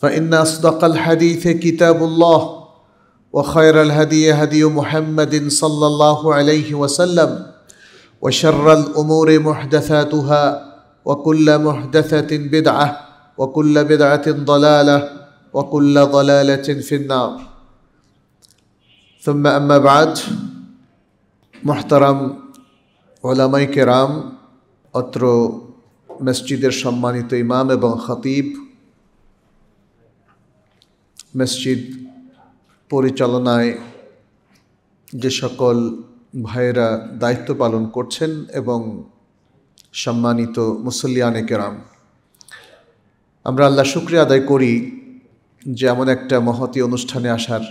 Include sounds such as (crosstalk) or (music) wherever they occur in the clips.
فان اصدق الحديث كتاب الله وخير الهدي هدي محمد صلى الله عليه وسلم وشر الامور محدثاتها وكل محدثه بدعه وكل بدعه ضلاله وكل ضلاله في النار ثم اما بعد محترم علماء كرام অত্র مسجد সম্মানিত امام بن خطيب মসজিদ পরিচালনায় যে সকল ভাইয়েরা দায়িত্ব পালন করছেন এবং সম্মানিত মুসল্লিয়ানে কেরাম আমরা আল্লাহ শুক্রিয়া আদায় করি যে এমন একটা মহতি অনুষ্ঠানে আসার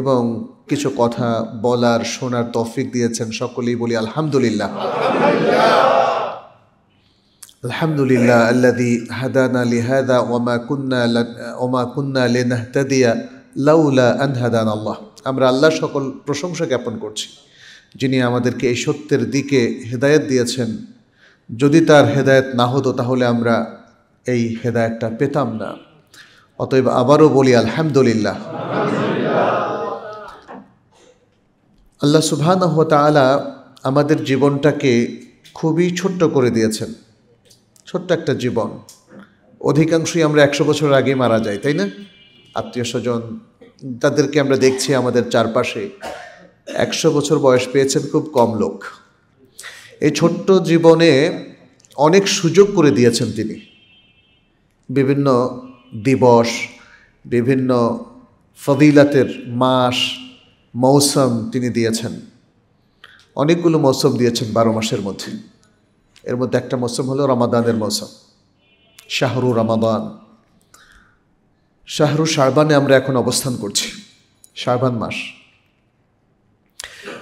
এবং কিছু কথা বলার শোনার তফিক দিয়েছেন সকলেই বলি আলহামদুলিল্লাহ الحمد لله الذي هدانا لهذا وما كنا وما كنا لنهتدي লাউলা আন হাদান আল্লাহ আমরা আল্লাহ সকল প্রশংসা জ্ঞাপন করছি যিনি আমাদেরকে এই সত্যের দিকে হেদায়েত দিয়েছেন যদি তার হেদায়েত না হতো তাহলে আমরা এই হেদায়েতটা পেতাম না অতএব আবারও বলি আলহামদুলিল্লাহ আল্লাহ সুবহানাহু ওয়া তাআলা আমাদের জীবনটাকে খুবই ছোট্ট করে দিয়েছেন ছোট্ট একটা জীবন অধিকাংশই আমরা একশো বছর আগে মারা যাই তাই না আত্মীয় স্বজন তাদেরকে আমরা দেখছি আমাদের চারপাশে একশো বছর বয়স পেয়েছেন খুব কম লোক এই ছোট্ট জীবনে অনেক সুযোগ করে দিয়েছেন তিনি বিভিন্ন দিবস বিভিন্ন ফদিলাতের মাস মৌসুম তিনি দিয়েছেন অনেকগুলো মৌসুম দিয়েছেন বারো মাসের মধ্যে এর মধ্যে একটা মৌসুম হলো রমাদানের মৌসুম শাহরু রমাদান শাহরু শারবানে আমরা এখন অবস্থান করছি শারবান মাস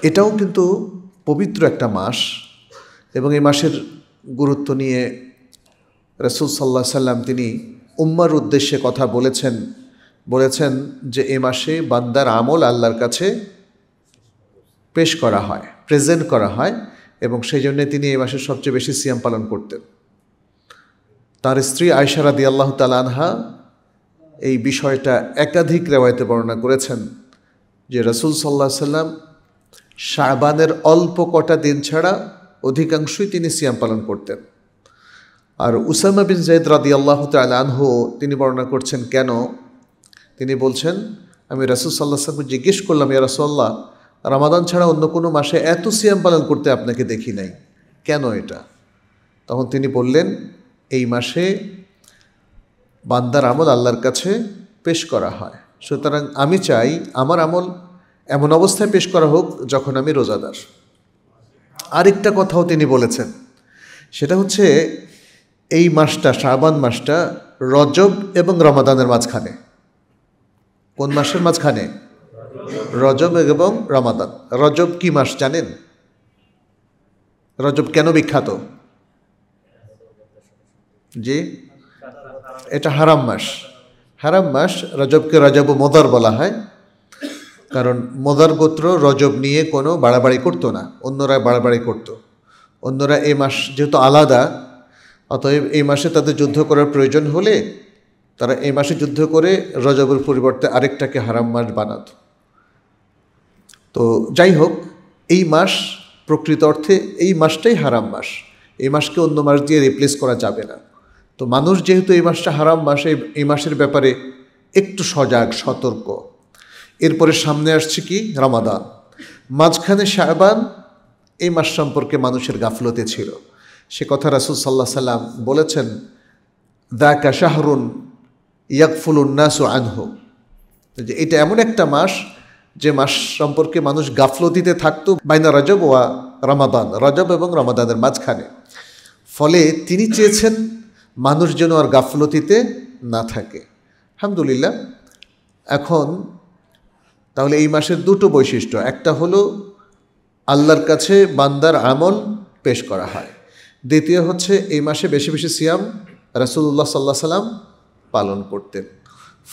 এটাও কিন্তু পবিত্র একটা মাস এবং এই মাসের গুরুত্ব নিয়ে রসুল সাল্লাহ সাল্লাম তিনি উম্মার উদ্দেশ্যে কথা বলেছেন বলেছেন যে এ মাসে বান্দার আমল আল্লাহর কাছে পেশ করা হয় প্রেজেন্ট করা হয় এবং সেই জন্যে তিনি এই মাসে সবচেয়ে বেশি সিয়াম পালন করতেন তার স্ত্রী আয়সারা দি আল্লাহ আনহা এই বিষয়টা একাধিক রেওয়ায়তে বর্ণনা করেছেন যে রসুল সাল্লাহ সাল্লাম শাহবানের অল্প কটা দিন ছাড়া অধিকাংশই তিনি সিয়াম পালন করতেন আর উসামা বিন জৈদ রাদি আল্লাহ আনহু তিনি বর্ণনা করছেন কেন তিনি বলছেন আমি রাসুল সাল্লাহ সাল্লামকে জিজ্ঞেস করলাম ইয়া রাসোল্লাহ রামাদান ছাড়া অন্য কোনো মাসে এত সিয়াম পালন করতে আপনাকে দেখি নাই কেন এটা তখন তিনি বললেন এই মাসে বান্দার আমল আল্লাহর কাছে পেশ করা হয় সুতরাং আমি চাই আমার আমল এমন অবস্থায় পেশ করা হোক যখন আমি রোজাদার আরেকটা কথাও তিনি বলেছেন সেটা হচ্ছে এই মাসটা শ্রাবান মাসটা রজব এবং রমাদানের মাঝখানে কোন মাসের মাঝখানে রজব এবং রমাদান রজব কি মাস জানেন রজব কেন বিখ্যাত জি এটা হারাম মাস হারাম মাস রজবকে রজব মদার বলা হয় কারণ মদার গোত্র রজব নিয়ে কোনো বাড়াবাড়ি করতো না অন্যরা বাড়াবাড়ি করত। অন্যরা এই মাস যেহেতু আলাদা অতএব এই মাসে তাদের যুদ্ধ করার প্রয়োজন হলে তারা এই মাসে যুদ্ধ করে রজবের পরিবর্তে আরেকটাকে হারাম মাস বানাতো তো যাই হোক এই মাস প্রকৃত অর্থে এই মাসটাই হারাম মাস এই মাসকে অন্য মাস দিয়ে রিপ্লেস করা যাবে না তো মানুষ যেহেতু এই মাসটা হারাম মাসে এই মাসের ব্যাপারে একটু সজাগ সতর্ক এরপরে সামনে আসছে কি রমাদান মাঝখানে শাহবান এই মাস সম্পর্কে মানুষের গাফলতে ছিল সে কথা রাসুল সাল্লাহ সাল্লাম বলেছেন দা কাশাহরুন ইয়াকফুল উন্নাসু আনহু যে এটা এমন একটা মাস যে মাস সম্পর্কে মানুষ গাফলতিতে থাকতো বাইনা রজব ওয়া রমাদান রজব এবং রমাদানের মাঝখানে ফলে তিনি চেয়েছেন মানুষ যেন আর গাফলতিতে না থাকে আলহামদুলিল্লাহ এখন তাহলে এই মাসের দুটো বৈশিষ্ট্য একটা হলো আল্লাহর কাছে বান্দার আমল পেশ করা হয় দ্বিতীয় হচ্ছে এই মাসে বেশি বেশি সিয়াম রাসুল্লাহ সাল্লাহ সাল্লাম পালন করতেন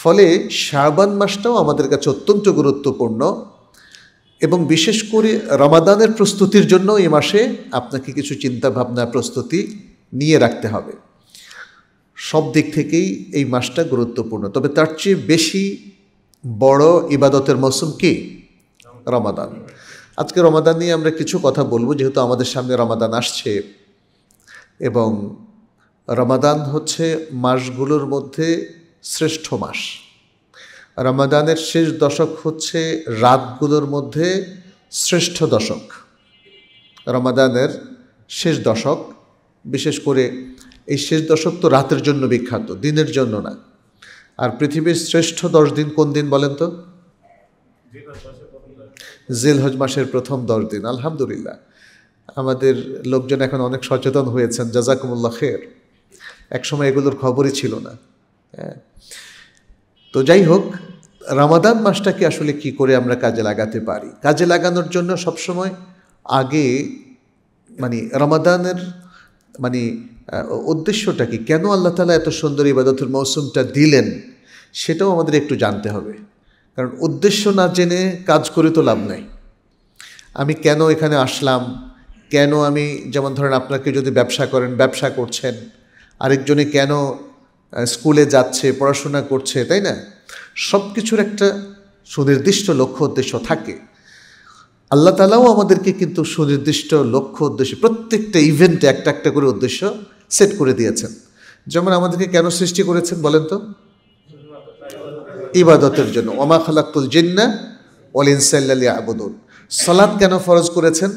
ফলে শাবান মাসটাও আমাদের কাছে অত্যন্ত গুরুত্বপূর্ণ এবং বিশেষ করে রমাদানের প্রস্তুতির জন্য এ মাসে আপনাকে কিছু চিন্তাভাবনা প্রস্তুতি নিয়ে রাখতে হবে সব দিক থেকেই এই মাসটা গুরুত্বপূর্ণ তবে তার চেয়ে বেশি বড় ইবাদতের মৌসুম কি রমাদান আজকে রমাদান নিয়ে আমরা কিছু কথা বলবো যেহেতু আমাদের সামনে রমাদান আসছে এবং রমাদান হচ্ছে মাসগুলোর মধ্যে শ্রেষ্ঠ মাস রমাদানের শেষ দশক হচ্ছে রাতগুলোর মধ্যে শ্রেষ্ঠ দশক রমাদানের শেষ দশক বিশেষ করে এই শেষ দশক তো রাতের জন্য বিখ্যাত দিনের জন্য না আর পৃথিবীর শ্রেষ্ঠ দশ দিন কোন দিন বলেন তো জিলহজ মাসের প্রথম দশ দিন আলহামদুলিল্লাহ আমাদের লোকজন এখন অনেক সচেতন হয়েছেন জাজাকুমুল্লা খের একসময় এগুলোর খবরই ছিল না হ্যাঁ। তো যাই হোক রামাদান মাসটাকে আসলে কি করে আমরা কাজে লাগাতে পারি কাজে লাগানোর জন্য সবসময় আগে মানে রামাদানের মানে উদ্দেশ্যটা কি কেন আল্লাহ তালা এত সুন্দর ইবাদতের মৌসুমটা দিলেন সেটাও আমাদের একটু জানতে হবে কারণ উদ্দেশ্য না জেনে কাজ করে তো লাভ নাই আমি কেন এখানে আসলাম কেন আমি যেমন ধরেন আপনাকে যদি ব্যবসা করেন ব্যবসা করছেন আরেকজনে কেন স্কুলে যাচ্ছে পড়াশোনা করছে তাই না সব কিছুর একটা সুনির্দিষ্ট লক্ষ্য উদ্দেশ্য থাকে আল্লাহ তালাও আমাদেরকে কিন্তু সুনির্দিষ্ট লক্ষ্য উদ্দেশ্য প্রত্যেকটা ইভেন্টে একটা একটা করে উদ্দেশ্য সেট করে দিয়েছেন যেমন আমাদেরকে কেন সৃষ্টি করেছেন বলেন তো ইবাদতের জন্য ওমা খালাক্তুল জিন্না ওল ইনসাল্লালি আবদুল সালাদ কেন ফরজ করেছেন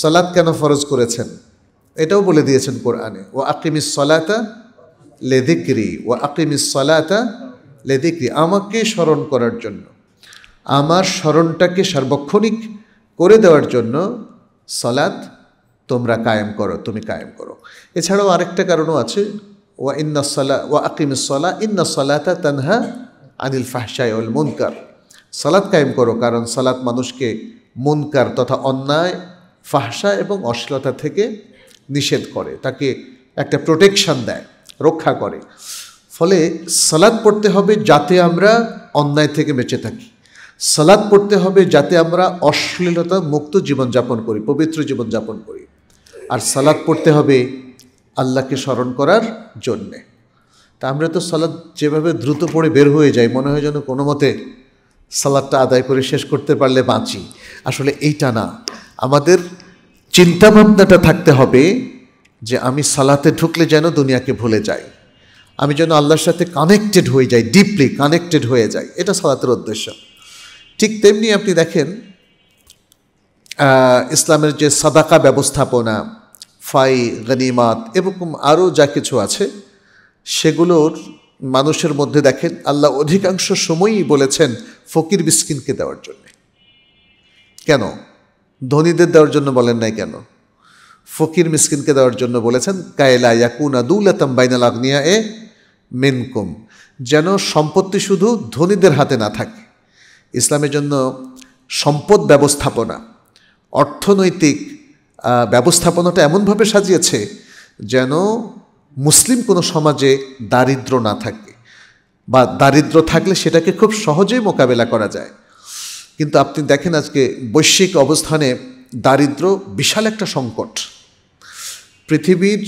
সালাদ কেন ফরজ করেছেন এটাও বলে দিয়েছেন কোরআনে ও আকিমিস সলাতা লেদিক্রি ও আকিমিস সলাতা লেদিক্রি আমাকে স্মরণ করার জন্য আমার স্মরণটাকে সার্বক্ষণিক করে দেওয়ার জন্য সলাত তোমরা কায়েম করো তুমি কায়েম করো এছাড়াও আরেকটা কারণও আছে ওয়া ইন্না সলা ওয়া আকিম সলা ইন্না সলাতা তানহা আনিল ফাহসাই উল মুনকার সালাত কায়েম করো কারণ সালাত মানুষকে মুনকার তথা অন্যায় ফাহসা এবং অশ্লীলতা থেকে নিষেধ করে তাকে একটা প্রোটেকশান দেয় রক্ষা করে ফলে সালাদ পড়তে হবে যাতে আমরা অন্যায় থেকে বেঁচে থাকি সালাদ পড়তে হবে যাতে আমরা অশ্লীলতা মুক্ত জীবনযাপন করি পবিত্র জীবনযাপন করি আর সালাদ পড়তে হবে আল্লাহকে স্মরণ করার জন্যে তা আমরা তো সালাদ যেভাবে দ্রুত পড়ে বের হয়ে যাই মনে হয় যেন কোনো মতে সালাদটা আদায় করে শেষ করতে পারলে বাঁচি আসলে এইটা না আমাদের চিন্তাভাবনাটা থাকতে হবে যে আমি সালাতে ঢুকলে যেন দুনিয়াকে ভুলে যাই আমি যেন আল্লাহর সাথে কানেক্টেড হয়ে যাই ডিপলি কানেক্টেড হয়ে যাই এটা সালাতের উদ্দেশ্য ঠিক তেমনি আপনি দেখেন ইসলামের যে সাদাকা ব্যবস্থাপনা ফাই গনিমাত এরকম আরও যা কিছু আছে সেগুলোর মানুষের মধ্যে দেখেন আল্লাহ অধিকাংশ সময়ই বলেছেন ফকির বিস্কিনকে দেওয়ার জন্যে কেন ধনীদের দেওয়ার জন্য বলেন নাই কেন ফকির মিসকিনকে দেওয়ার জন্য বলেছেন কায়লা ইয়াকুনা দুলাতাম বাইনাল আগনিয়া এ মেনকুম যেন সম্পত্তি শুধু ধনীদের হাতে না থাকে ইসলামের জন্য সম্পদ ব্যবস্থাপনা অর্থনৈতিক ব্যবস্থাপনাটা এমনভাবে সাজিয়েছে যেন মুসলিম কোনো সমাজে দারিদ্র না থাকে বা দারিদ্র থাকলে সেটাকে খুব সহজেই মোকাবেলা করা যায় কিন্তু আপনি দেখেন আজকে বৈশ্বিক অবস্থানে দারিদ্র বিশাল একটা সংকট পৃথিবীর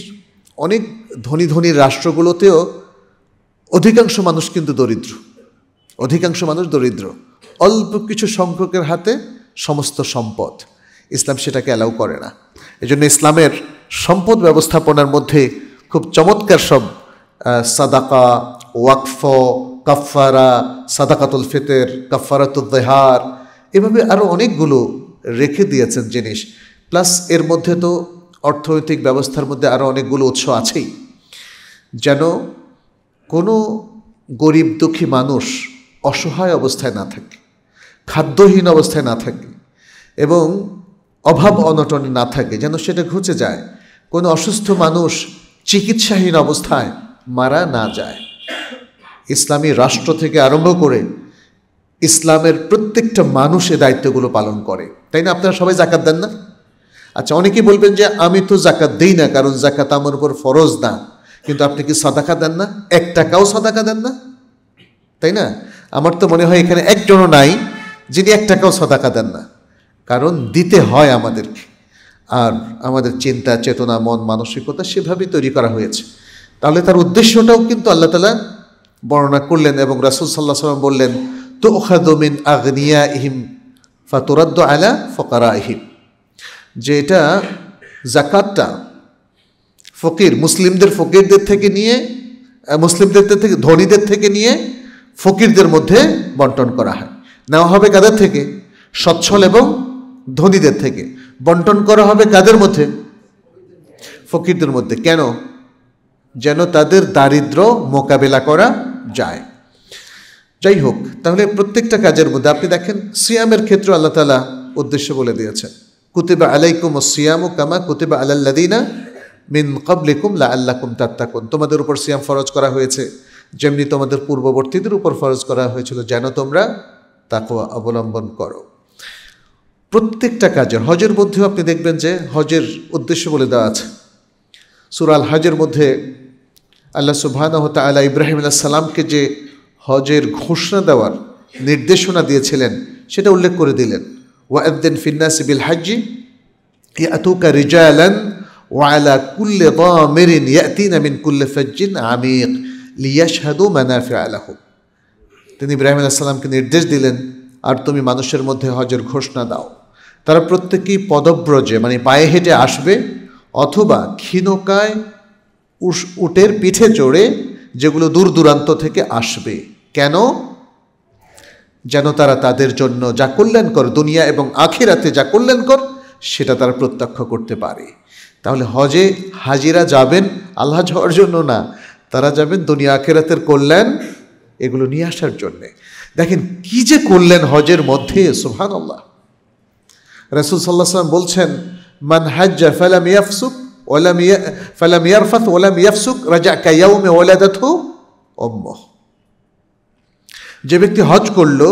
অনেক ধনী ধনী রাষ্ট্রগুলোতেও অধিকাংশ মানুষ কিন্তু দরিদ্র অধিকাংশ মানুষ দরিদ্র অল্প কিছু সংখ্যকের হাতে সমস্ত সম্পদ ইসলাম সেটাকে অ্যালাউ করে না এজন্য ইসলামের সম্পদ ব্যবস্থাপনার মধ্যে খুব চমৎকার সব সাদাকা ওয়াকফ কাফারা সাদাকাতুল ফিতের কাফারাতুল দেহার এভাবে আরও অনেকগুলো রেখে দিয়েছেন জিনিস প্লাস এর মধ্যে তো অর্থনৈতিক ব্যবস্থার মধ্যে আরও অনেকগুলো উৎস আছেই যেন কোনো গরিব দুঃখী মানুষ অসহায় অবস্থায় না থাকে খাদ্যহীন অবস্থায় না থাকে এবং অভাব অনটনে না থাকে যেন সেটা ঘুচে যায় কোনো অসুস্থ মানুষ চিকিৎসাহীন অবস্থায় মারা না যায় ইসলামী রাষ্ট্র থেকে আরম্ভ করে ইসলামের প্রত্যেকটা মানুষ এ দায়িত্বগুলো পালন করে তাই না আপনারা সবাই জাকাত দেন না আচ্ছা অনেকে বলবেন যে আমি তো জাকাত দেই না কারণ জাকাত আমার উপর ফরজ না কিন্তু আপনি কি সাদাকা দেন না এক টাকাও সাদাকা দেন না তাই না আমার তো মনে হয় এখানে একজনও নাই যিনি এক টাকাও সাদাকা দেন না কারণ দিতে হয় আমাদেরকে আর আমাদের চিন্তা চেতনা মন মানসিকতা সেভাবেই তৈরি করা হয়েছে তাহলে তার উদ্দেশ্যটাও কিন্তু আল্লাহ তালা বর্ণনা করলেন এবং রাসুল সাল্লাহ সাল্লাম বললেন তো ওখাদমিন আগনিয়া ইহিম ফাতোরাদ্দ আলা ফকারা ইহিম যে এটা জাকাতটা ফকির মুসলিমদের ফকিরদের থেকে নিয়ে মুসলিমদের থেকে ধনীদের থেকে নিয়ে ফকিরদের মধ্যে বন্টন করা হয় নেওয়া হবে কাদের থেকে সচ্ছল এবং ধনীদের থেকে বন্টন করা হবে কাদের মধ্যে ফকিরদের মধ্যে কেন যেন তাদের দারিদ্র মোকাবেলা করা যায় যাই হোক তাহলে প্রত্যেকটা কাজের মধ্যে আপনি দেখেন সিয়ামের ক্ষেত্রে আল্লাহ তালা উদ্দেশ্য বলে দিয়েছেন কুতিবা আলাইকুম ও কামা কুতিবা আলাল্লাদিনা মিন কবলিকুম লা আল্লাকুম তাত্তাকুন তোমাদের উপর সিয়াম ফরজ করা হয়েছে যেমনি তোমাদের পূর্ববর্তীদের উপর ফরজ করা হয়েছিল যেন তোমরা তাকওয়া অবলম্বন করো প্রত্যেকটা কাজের হজের মধ্যেও আপনি দেখবেন যে হজের উদ্দেশ্য বলে দেওয়া আছে সুরাল হজের মধ্যে আল্লাহ হতা তাআলা ইব্রাহিম আল্লাহ সালামকে যে হজের ঘোষণা দেওয়ার নির্দেশনা দিয়েছিলেন সেটা উল্লেখ করে দিলেন ওয়াদ্দিন ফিন্নাস বিল হাজি ইয়াতুকা রিজালান ওয়ালা কুল্লে মেরিন ইয়াতিন মিন কুল্লে ফাজ্জিন আমিক লিয়াশহাদু মানাফিআ লাহুম তিনি ইব্রাহিম নির্দেশ দিলেন আর তুমি মানুষের মধ্যে হজের ঘোষণা দাও তারা প্রত্যেকেই পদব্রজে মানে পায়ে হেঁটে আসবে অথবা ক্ষীণকায় উটের পিঠে চড়ে যেগুলো দূর দূরান্ত থেকে আসবে কেন যেন তারা তাদের জন্য যা কল্যাণকর দুনিয়া এবং আখিরাতে যা কল্যাণকর সেটা তারা প্রত্যক্ষ করতে পারে তাহলে হজে হাজিরা যাবেন আল্লাহ যাওয়ার জন্য না তারা যাবেন দুনিয়া আখেরাতের কল্যাণ এগুলো নিয়ে আসার জন্যে দেখেন কি যে করলেন হজের মধ্যে সুহান আল্লাহ রসুল সাল্লাহ সাল্লাম বলছেন মান হাজ্জা ফালাম ইয়াফসুক ওলাম ফালাম ইয়ারফাত ওলাম ইয়াফসুক রাজা কাইয়াউমে ওলা ওলাদাত অম্মহ যে ব্যক্তি হজ করলো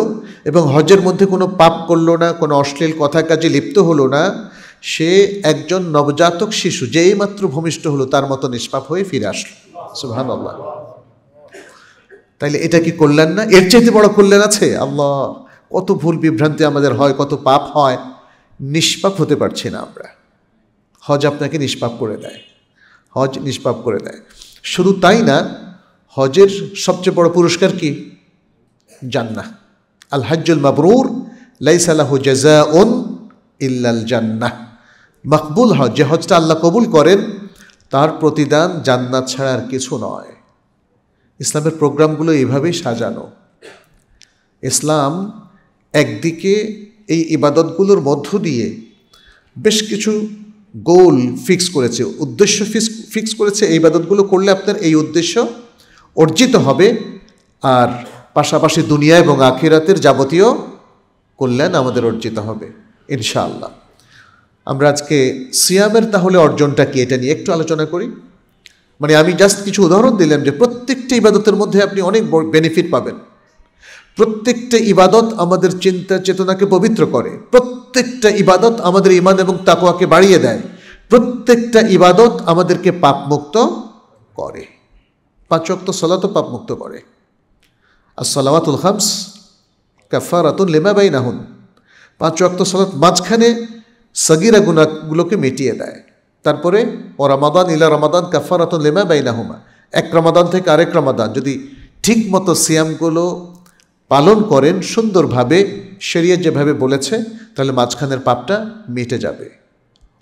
এবং হজের মধ্যে কোনো পাপ করলো না কোনো অশ্লীল কথা কাজে লিপ্ত হলো না সে একজন নবজাতক শিশু যেই মাত্র ভূমিষ্ঠ হলো তার মতো নিষ্পাপ হয়ে ফিরে আসলো সুহান আল্লাহ তাইলে এটা কি কল্যাণ না এর চাইতে বড় কল্যাণ আছে আল্লাহ কত ভুল বিভ্রান্তি আমাদের হয় কত পাপ হয় নিষ্পাপ হতে পারছি না আমরা হজ আপনাকে নিষ্পাপ করে দেয় হজ নিষ্পাপ করে দেয় শুধু তাই না হজের সবচেয়ে বড় পুরস্কার কী জান্নাহ আল হাজ্জুল মাবরুর লাইসালাহ জেজা উন ইল্লাল জান্নাহ মকবুল হজ যে হজটা আল্লাহ কবুল করেন তার প্রতিদান জান্নাত ছাড়া আর কিছু নয় ইসলামের প্রোগ্রামগুলো এইভাবেই সাজানো ইসলাম একদিকে এই ইবাদতগুলোর মধ্য দিয়ে বেশ কিছু গোল ফিক্স করেছে উদ্দেশ্য ফিক্স ফিক্স করেছে এই ইবাদতগুলো করলে আপনার এই উদ্দেশ্য অর্জিত হবে আর পাশাপাশি দুনিয়া এবং আখিরাতের যাবতীয় কল্যাণ আমাদের অর্জিত হবে ইনশাআল্লাহ আমরা আজকে সিয়ামের তাহলে অর্জনটা কি এটা নিয়ে একটু আলোচনা করি মানে আমি জাস্ট কিছু উদাহরণ দিলাম যে প্রত্যেকটা ইবাদতের মধ্যে আপনি অনেক বেনিফিট পাবেন প্রত্যেকটা ইবাদত আমাদের চিন্তা চেতনাকে পবিত্র করে প্রত্যেকটা ইবাদত আমাদের ইমান এবং তাকোয়াকে বাড়িয়ে দেয় প্রত্যেকটা ইবাদত আমাদেরকে পাপমুক্ত করে পাচক তো সলা তো পাপমুক্ত করে আসসালামাতুল হামস কাফারাতুন বাই নাহুন পাঁচ অক্ত সালাত মাঝখানে সগিরা গুণাগুলোকে মিটিয়ে দেয় তারপরে ও রমাদান ইলা রমাদান কাফারাতুন বাই নাহুমা এক রমাদান থেকে আরেক রমাদান যদি ঠিক মতো সিয়ামগুলো পালন করেন সুন্দরভাবে শরিয়া যেভাবে বলেছে তাহলে মাঝখানের পাপটা মিটে যাবে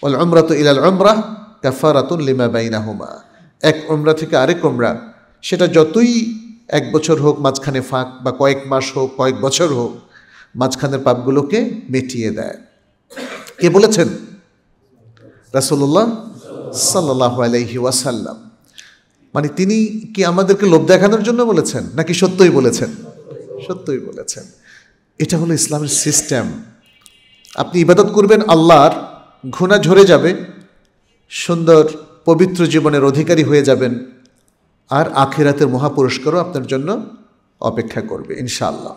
ওল অমরাত ইলাল অমরাহ কাফারাতুন লিমা বাইনাহুমা এক উমরা থেকে আরেক উমরা সেটা যতই এক বছর হোক মাঝখানে ফাঁক বা কয়েক মাস হোক কয়েক বছর হোক মাঝখানের পাপগুলোকে মেটিয়ে দেয় কে বলেছেন রাসুল্লাহ সাল্লাহ আলাইহি ওয়াসাল্লাম মানে তিনি কি আমাদেরকে লোভ দেখানোর জন্য বলেছেন নাকি সত্যই বলেছেন সত্যই বলেছেন এটা হলো ইসলামের সিস্টেম আপনি ইবাদত করবেন আল্লাহর ঘুণা ঝরে যাবে সুন্দর পবিত্র জীবনের অধিকারী হয়ে যাবেন আর আখেরাতের মহাপুরস্কারও আপনার জন্য অপেক্ষা করবে ইনশাআল্লাহ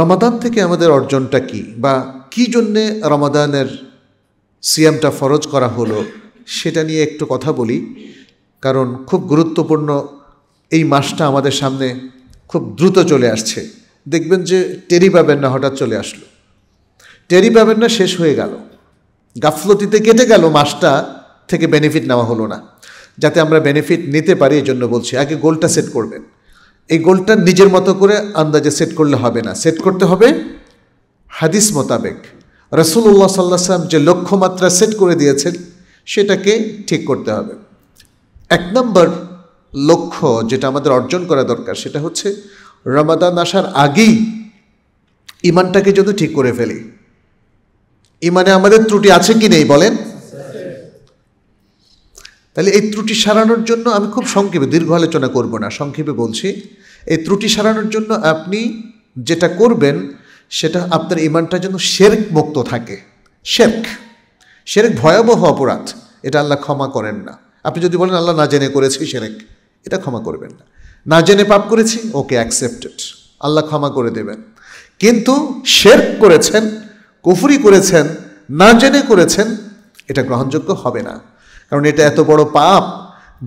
রমাদান থেকে আমাদের অর্জনটা কি বা কি জন্যে রমাদানের সিয়ামটা ফরজ করা হলো সেটা নিয়ে একটু কথা বলি কারণ খুব গুরুত্বপূর্ণ এই মাসটা আমাদের সামনে খুব দ্রুত চলে আসছে দেখবেন যে টেরি পাবেন না হঠাৎ চলে আসলো টেরি পাবেন না শেষ হয়ে গেল গাফলতিতে কেটে গেল মাসটা থেকে বেনিফিট নেওয়া হলো না যাতে আমরা বেনিফিট নিতে পারি এই জন্য বলছি আগে গোলটা সেট করবেন এই গোলটা নিজের মতো করে আন্দাজে সেট করলে হবে না সেট করতে হবে হাদিস মোতাবেক রসুল্লাহ সাল্লাহ সাল্লাম যে লক্ষ্যমাত্রা সেট করে দিয়েছেন সেটাকে ঠিক করতে হবে এক নম্বর লক্ষ্য যেটা আমাদের অর্জন করা দরকার সেটা হচ্ছে রমাদান আসার আগেই ইমানটাকে যদি ঠিক করে ফেলি ইমানে আমাদের ত্রুটি আছে কি নেই বলেন তাহলে এই ত্রুটি সারানোর জন্য আমি খুব সংক্ষেপে দীর্ঘ আলোচনা করব না সংক্ষেপে বলছি এই ত্রুটি সারানোর জন্য আপনি যেটা করবেন সেটা আপনার ইমানটা যেন শেরক মুক্ত থাকে শেরক শেরেক ভয়াবহ অপরাধ এটা আল্লাহ ক্ষমা করেন না আপনি যদি বলেন আল্লাহ না জেনে করেছি শেরেক এটা ক্ষমা করবেন না না জেনে পাপ করেছি ওকে অ্যাকসেপ্টেড আল্লাহ ক্ষমা করে দেবেন কিন্তু শেরক করেছেন কুফুরি করেছেন না জেনে করেছেন এটা গ্রহণযোগ্য হবে না কারণ এটা এত বড় পাপ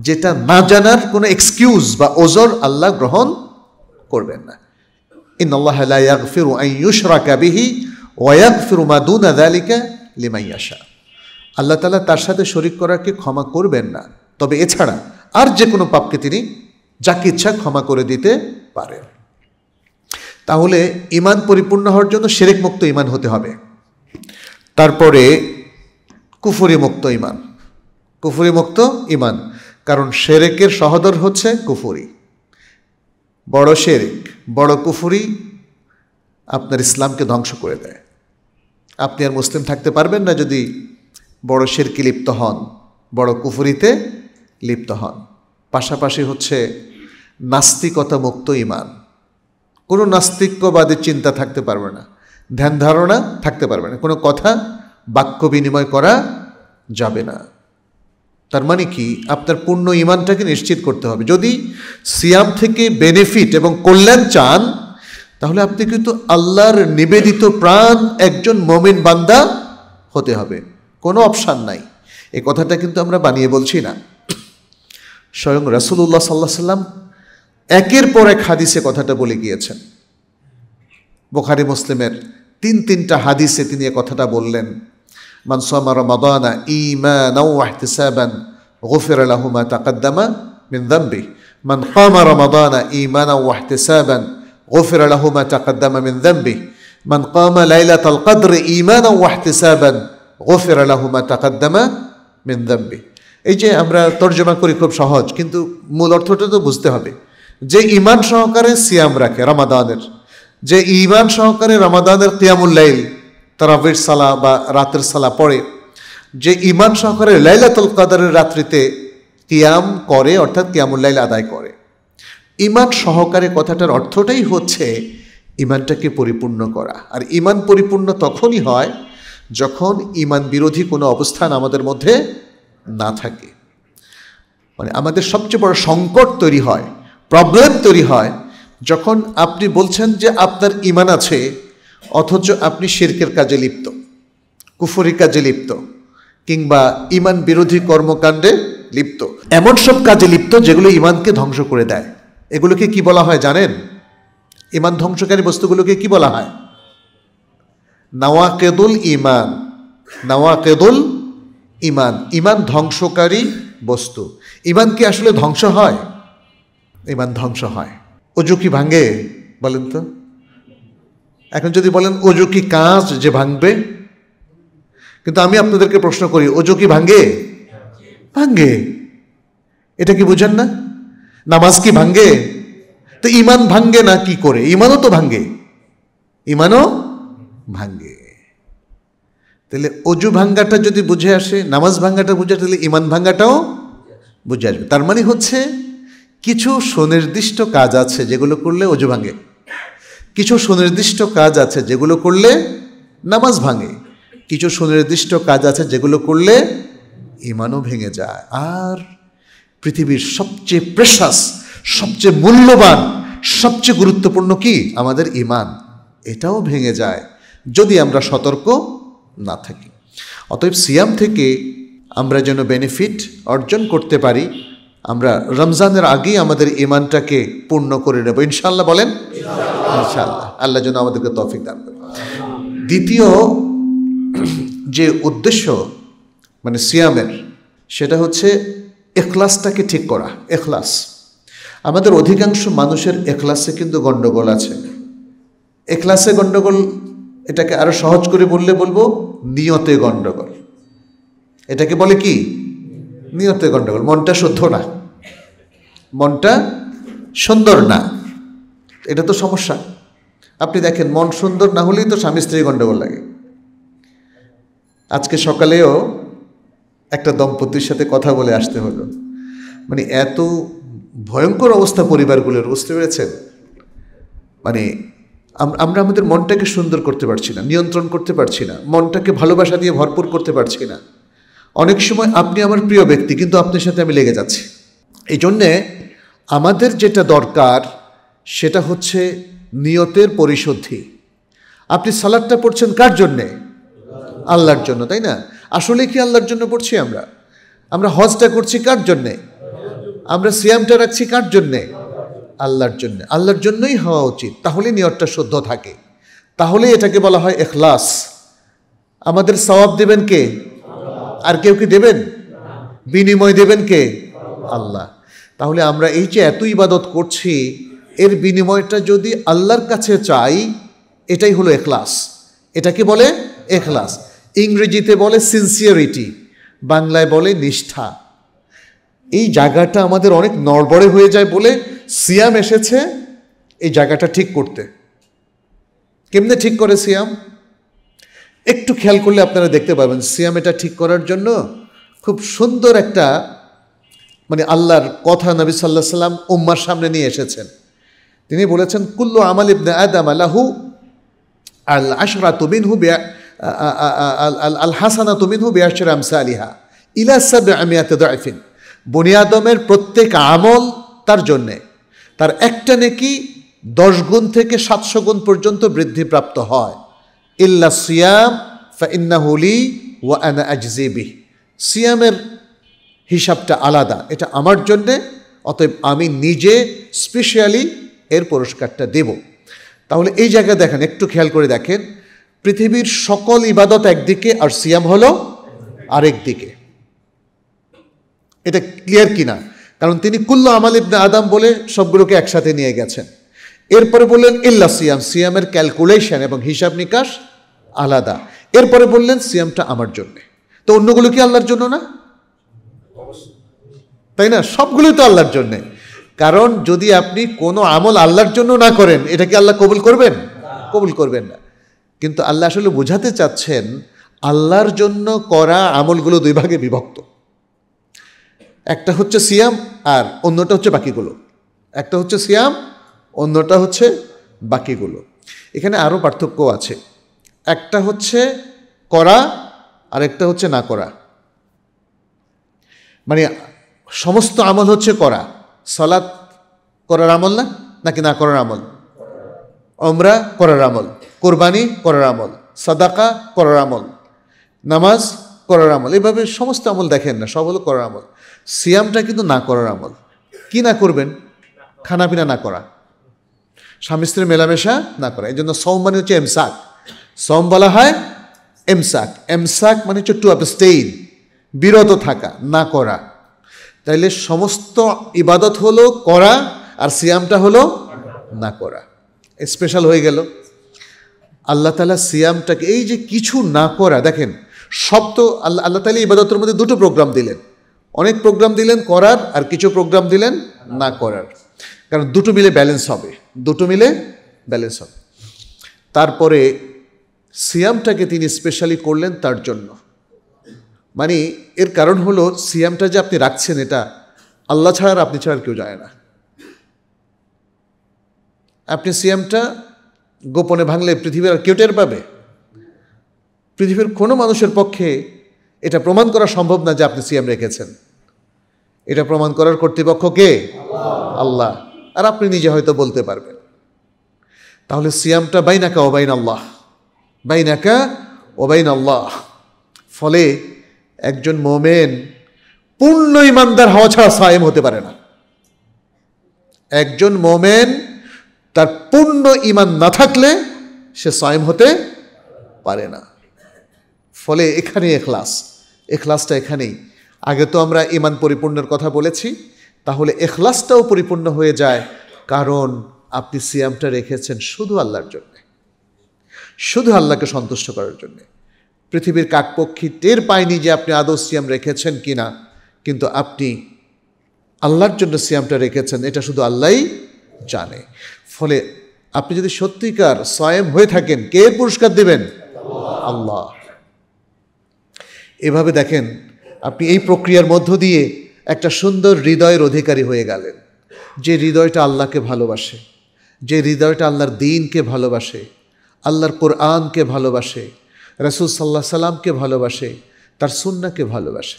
যেটা না জানার কোনো এক্সকিউজ বা ওজর আল্লাহ গ্রহণ করবেন না ইন আল্লাহ ইয়াগফিরু আইয়ুশরা কাবিহি ওয়াগফিরু মাদুনা দালিকা লিমাইয়াশা আল্লাহ তালা তার সাথে শরিক করাকে ক্ষমা করবেন না তবে এছাড়া আর যে কোনো পাপকে তিনি যাকে ইচ্ছা ক্ষমা করে দিতে পারেন তাহলে ইমান পরিপূর্ণ হওয়ার জন্য সেরেক মুক্ত ইমান হতে হবে তারপরে কুফরি মুক্ত ইমান কুফুরি মুক্ত ইমান কারণ শেরেকের সহদর হচ্ছে কুফুরি বড় শেরেক বড় কুফুরি আপনার ইসলামকে ধ্বংস করে দেয় আপনি আর মুসলিম থাকতে পারবেন না যদি বড় শেরকি লিপ্ত হন বড় কুফুরিতে লিপ্ত হন পাশাপাশি হচ্ছে নাস্তিকতা মুক্ত ইমান কোনো নাস্তিক্যবাদের চিন্তা থাকতে পারবে না ধ্যান ধারণা থাকতে পারবে না কোনো কথা বাক্য বিনিময় করা যাবে না তার মানে কি আপনার পূর্ণ ইমানটাকে নিশ্চিত করতে হবে যদি সিয়াম থেকে বেনিফিট এবং কল্যাণ চান তাহলে আপনি কিন্তু আল্লাহর নিবেদিত প্রাণ একজন মমিন বান্দা হতে হবে কোনো অপশান নাই এ কথাটা কিন্তু আমরা বানিয়ে বলছি না স্বয়ং রাসুলুল্লাহ সাল্লাহ সাল্লাম একের পর এক হাদিসে কথাটা বলে গিয়েছেন বোখারি মুসলিমের তিন তিনটা হাদিসে তিনি এ কথাটা বললেন من صام رمضان إيمانا واحتسابا غفر له ما تقدم من ذنبه من قام رمضان إيمانا واحتسابا غفر له ما تقدم من ذنبه من قام ليلة القدر إيمانا واحتسابا غفر له ما تقدم من ذنبه এই যে আমরা তর্জমা করি খুব সহজ কিন্তু মূল অর্থটা তো বুঝতে হবে যে ইমান সহকারে সিয়াম রাখে রামাদানের যে ইমান সহকারে রামাদানের কিয়ামুল তারাবির সালা বা রাতের সালা পড়ে যে ইমান সহকারে লাইলাতুল কাদারের রাত্রিতে কিয়াম করে অর্থাৎ কিয়ামুল্লাইল আদায় করে ইমান সহকারে কথাটার অর্থটাই হচ্ছে ইমানটাকে পরিপূর্ণ করা আর ইমান পরিপূর্ণ তখনই হয় যখন ইমান বিরোধী কোনো অবস্থান আমাদের মধ্যে না থাকে মানে আমাদের সবচেয়ে বড় সংকট তৈরি হয় প্রবলেম তৈরি হয় যখন আপনি বলছেন যে আপনার ইমান আছে অথচ আপনি শিরকের কাজে লিপ্ত কুফুরি কাজে লিপ্ত কিংবা ইমান বিরোধী কর্মকাণ্ডে লিপ্ত এমন সব কাজে লিপ্ত যেগুলো ইমানকে ধ্বংস করে দেয় এগুলোকে কি বলা হয় জানেন ইমান ধ্বংসকারী বস্তুগুলোকে কি বলা হয় নওয়াকেদুল ইমান নওয়াকেদুল ইমান ইমান ধ্বংসকারী বস্তু ইমান কি আসলে ধ্বংস হয় ইমান ধ্বংস হয় অজু কি ভাঙে বলেন তো এখন যদি বলেন অজু কি কাঁচ যে ভাঙবে কিন্তু আমি আপনাদেরকে প্রশ্ন করি অজু কি ভাঙ্গে ভাঙ্গে এটা কি বুঝেন না নামাজ কি ভাঙ্গে তো ইমান ভাঙ্গে না কি করে ইমানও তো ভাঙ্গে ইমানও ভাঙ্গে তাহলে অজু ভাঙ্গাটা যদি বুঝে আসে নামাজ ভাঙ্গাটা বুঝে তাহলে ইমান ভাঙ্গাটাও বুঝে আসবে তার মানে হচ্ছে কিছু সুনির্দিষ্ট কাজ আছে যেগুলো করলে অজু ভাঙ্গে কিছু সুনির্দিষ্ট কাজ আছে যেগুলো করলে নামাজ ভাঙে কিছু সুনির্দিষ্ট কাজ আছে যেগুলো করলে ইমানও ভেঙে যায় আর পৃথিবীর সবচেয়ে প্রেশাস সবচেয়ে মূল্যবান সবচেয়ে গুরুত্বপূর্ণ কি আমাদের ইমান এটাও ভেঙে যায় যদি আমরা সতর্ক না থাকি অতএব সিয়াম থেকে আমরা যেন বেনিফিট অর্জন করতে পারি আমরা রমজানের আগেই আমাদের ইমানটাকে পূর্ণ করে নেব ইনশাল্লাহ বলেন ইনশাল্লাহ আল্লাহ যেন আমাদেরকে তফিক দান করে দ্বিতীয় যে উদ্দেশ্য মানে সিয়ামের সেটা হচ্ছে এখলাসটাকে ঠিক করা এখলাস আমাদের অধিকাংশ মানুষের এখলাসে কিন্তু গণ্ডগোল আছে এখলাসে গণ্ডগোল এটাকে আরও সহজ করে বললে বলবো নিয়তে গণ্ডগোল এটাকে বলে কি নিয়তে গণ্ডগোল মনটা শুদ্ধ না মনটা সুন্দর না এটা তো সমস্যা আপনি দেখেন মন সুন্দর না হলেই তো স্বামী স্ত্রী গণ্ডগোল লাগে আজকে সকালেও একটা দম্পতির সাথে কথা বলে আসতে হলো মানে এত ভয়ঙ্কর অবস্থা পরিবারগুলোর বুঝতে পেরেছেন মানে আমরা আমাদের মনটাকে সুন্দর করতে পারছি না নিয়ন্ত্রণ করতে পারছি না মনটাকে ভালোবাসা দিয়ে ভরপুর করতে পারছি না অনেক সময় আপনি আমার প্রিয় ব্যক্তি কিন্তু আপনার সাথে আমি লেগে যাচ্ছি এই জন্যে আমাদের যেটা দরকার সেটা হচ্ছে নিয়তের পরিশুদ্ধি আপনি সালাদটা পড়ছেন কার জন্যে আল্লাহর জন্য তাই না আসলে কি আল্লাহর জন্য পড়ছি আমরা আমরা হজটা করছি কার জন্যে আমরা সিয়ামটা রাখছি কার জন্যে আল্লাহর জন্য আল্লাহর জন্যই হওয়া উচিত তাহলে নিয়তটা শুদ্ধ থাকে তাহলে এটাকে বলা হয় এখলাস আমাদের সওয়াব দেবেন কে আর কেউ কি দেবেন বিনিময় দেবেন কে আল্লাহ তাহলে আমরা এই যে এত ইবাদত করছি এর বিনিময়টা যদি আল্লাহর কাছে চাই এটাই হলো এখলাস এটাকে বলে এখলাস ইংরেজিতে বলে সিনসিয়ারিটি বাংলায় বলে নিষ্ঠা এই জায়গাটা আমাদের অনেক নড়বড়ে হয়ে যায় বলে সিয়াম এসেছে এই জায়গাটা ঠিক করতে কেমনে ঠিক করে সিয়াম একটু খেয়াল করলে আপনারা দেখতে পাবেন সিয়াম এটা ঠিক করার জন্য খুব সুন্দর একটা মানে আল্লাহর কথা নবী সাল্লাহ সাল্লাম উম্মার সামনে নিয়ে এসেছেন তিনি বলেছেন কুল্লু আমাল ইবনে আদাম আল্লাহু আল আশরা বে আল হাসানা তুমিন বেআশরা আমসা আলিহা ইলা সাবে আমিয়াতে দয়ফিন বনিয়াদমের প্রত্যেক আমল তার জন্যে তার একটা নেকি দশ গুণ থেকে সাতশো গুণ পর্যন্ত বৃদ্ধিপ্রাপ্ত হয় ইল্লা সিয়াম ফা ইন্নাহুলি ওয়া আনা আজজিবি সিয়ামের হিসাবটা আলাদা এটা আমার জন্যে অতএব আমি নিজে স্পেশালি এর পুরস্কারটা দেব তাহলে এই জায়গায় দেখেন একটু খেয়াল করে দেখেন পৃথিবীর সকল ইবাদত একদিকে আর সিয়াম হলো আরেক দিকে এটা ক্লিয়ার কিনা কারণ তিনি কুল্লো আমাল ইবনে আদাম বলে সবগুলোকে একসাথে নিয়ে গেছেন এরপরে বললেন ইল্লা সিয়াম সিয়ামের ক্যালকুলেশন এবং হিসাব নিকাশ আলাদা এরপরে বললেন সিয়ামটা আমার জন্যে তো অন্যগুলো কি আল্লাহর জন্য না তাই না সবগুলোই তো আল্লাহর জন্যে কারণ যদি আপনি কোনো আমল আল্লাহর জন্য না করেন এটা কি আল্লাহ কবুল করবেন কবুল করবেন না কিন্তু আল্লাহ আসলে বোঝাতে চাচ্ছেন আল্লাহর জন্য করা আমলগুলো দুই ভাগে বিভক্ত একটা হচ্ছে সিয়াম আর অন্যটা হচ্ছে বাকিগুলো একটা হচ্ছে সিয়াম অন্যটা হচ্ছে বাকিগুলো এখানে আরও পার্থক্য আছে একটা হচ্ছে করা আর একটা হচ্ছে না করা মানে সমস্ত আমল হচ্ছে করা সলাদ করার আমল না নাকি না করার আমল অমরা করার আমল কোরবানি করার আমল সাদাকা করার আমল নামাজ করার আমল এভাবে সমস্ত আমল দেখেন না সব হলো করার আমল সিয়ামটা কিন্তু না করার আমল কি না করবেন খানাপিনা না করা স্বামী স্ত্রীর মেলামেশা না করা এই জন্য সম মানে হচ্ছে এমসাক সম বলা হয় এমসাক এমসাক মানে হচ্ছে টু স্টেইন বিরত থাকা না করা তাইলে সমস্ত ইবাদত হলো করা আর সিয়ামটা হলো না করা স্পেশাল হয়ে গেল আল্লাহ তালা সিয়ামটাকে এই যে কিছু না করা দেখেন সব তো আল্লাহ আল্লাহ তালী ইবাদতের মধ্যে দুটো প্রোগ্রাম দিলেন অনেক প্রোগ্রাম দিলেন করার আর কিছু প্রোগ্রাম দিলেন না করার কারণ দুটো মিলে ব্যালেন্স হবে দুটো মিলে ব্যালেন্স হবে তারপরে সিয়ামটাকে তিনি স্পেশালি করলেন তার জন্য মানে এর কারণ হলো সিয়ামটা যে আপনি রাখছেন এটা আল্লাহ ছাড়া আর আপনি ছাড়া কেউ যায় না আপনি সিয়ামটা গোপনে ভাঙলে পৃথিবীর আর কেউ টের পাবে পৃথিবীর কোনো মানুষের পক্ষে এটা প্রমাণ করা সম্ভব না যে আপনি সিয়াম রেখেছেন এটা প্রমাণ করার কর্তৃপক্ষ কে আল্লাহ আর আপনি নিজে হয়তো বলতে পারবেন তাহলে সিয়ামটা বাইনাকা ওবাইন আল্লাহ বাইনাকা ওবাইন আল্লাহ ফলে একজন মোমেন পূর্ণ ইমানদার হওয়া ছাড়া সায়েম হতে পারে না একজন মোমেন তার পূর্ণ ইমান না থাকলে সে সায়েম হতে পারে না ফলে এখানে এখলাস এখলাসটা এখানেই আগে তো আমরা ইমান পরিপূর্ণের কথা বলেছি তাহলে এখলাসটাও পরিপূর্ণ হয়ে যায় কারণ আপনি সিয়ামটা রেখেছেন শুধু আল্লাহর জন্যে শুধু আল্লাহকে সন্তুষ্ট করার জন্যে পৃথিবীর কাকপক্ষী টের পায়নি যে আপনি আদৌ সিয়াম রেখেছেন কি না কিন্তু আপনি আল্লাহর জন্য সিয়ামটা রেখেছেন এটা শুধু আল্লাহই জানে ফলে আপনি যদি সত্যিকার সয়েম হয়ে থাকেন কে পুরস্কার দেবেন আল্লাহ এভাবে দেখেন আপনি এই প্রক্রিয়ার মধ্য দিয়ে একটা সুন্দর হৃদয়ের অধিকারী হয়ে গেলেন যে হৃদয়টা আল্লাহকে ভালোবাসে যে হৃদয়টা আল্লাহর দিনকে ভালোবাসে আল্লাহর কোরআনকে ভালোবাসে রাসুল সাল্লাহ সাল্লামকে ভালোবাসে তার সুন্নাকে ভালোবাসে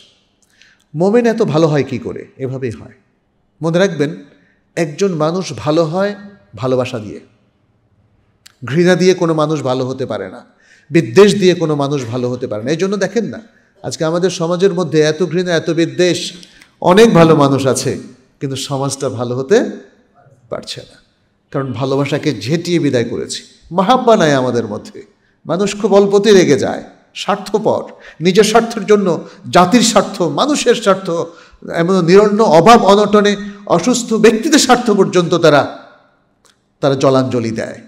মোমেন এত ভালো হয় কি করে এভাবেই হয় মনে রাখবেন একজন মানুষ ভালো হয় ভালোবাসা দিয়ে ঘৃণা দিয়ে কোনো মানুষ ভালো হতে পারে না বিদ্বেষ দিয়ে কোনো মানুষ ভালো হতে পারে না এই জন্য দেখেন না আজকে আমাদের সমাজের মধ্যে এত ঘৃণা এত বিদ্বেষ অনেক ভালো মানুষ আছে কিন্তু সমাজটা ভালো হতে পারছে না কারণ ভালোবাসাকে ঝেঁটিয়ে বিদায় করেছি মাহাব্বা নাই আমাদের মধ্যে মানুষ খুব অল্পতে রেগে যায় স্বার্থপর নিজের স্বার্থের জন্য জাতির স্বার্থ মানুষের স্বার্থ এমন নিরন্ন অভাব অনটনে অসুস্থ ব্যক্তিদের স্বার্থ পর্যন্ত তারা তারা জলাঞ্জলি দেয়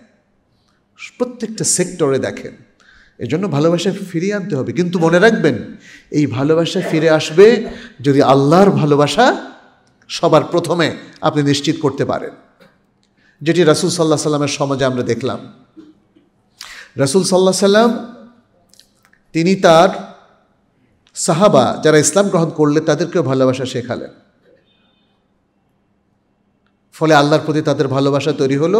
প্রত্যেকটা সেক্টরে দেখেন এজন্য ভালোবাসা ফিরিয়ে আনতে হবে কিন্তু মনে রাখবেন এই ভালোবাসা ফিরে আসবে যদি আল্লাহর ভালোবাসা সবার প্রথমে আপনি নিশ্চিত করতে পারেন যেটি রাসুল সাল্লাহ সাল্লামের সমাজে আমরা দেখলাম রসুল সাল্লাহ সাল্লাম তিনি তার সাহাবা যারা ইসলাম গ্রহণ করলে তাদেরকেও ভালোবাসা শেখালেন ফলে আল্লাহর প্রতি তাদের ভালোবাসা তৈরি হলো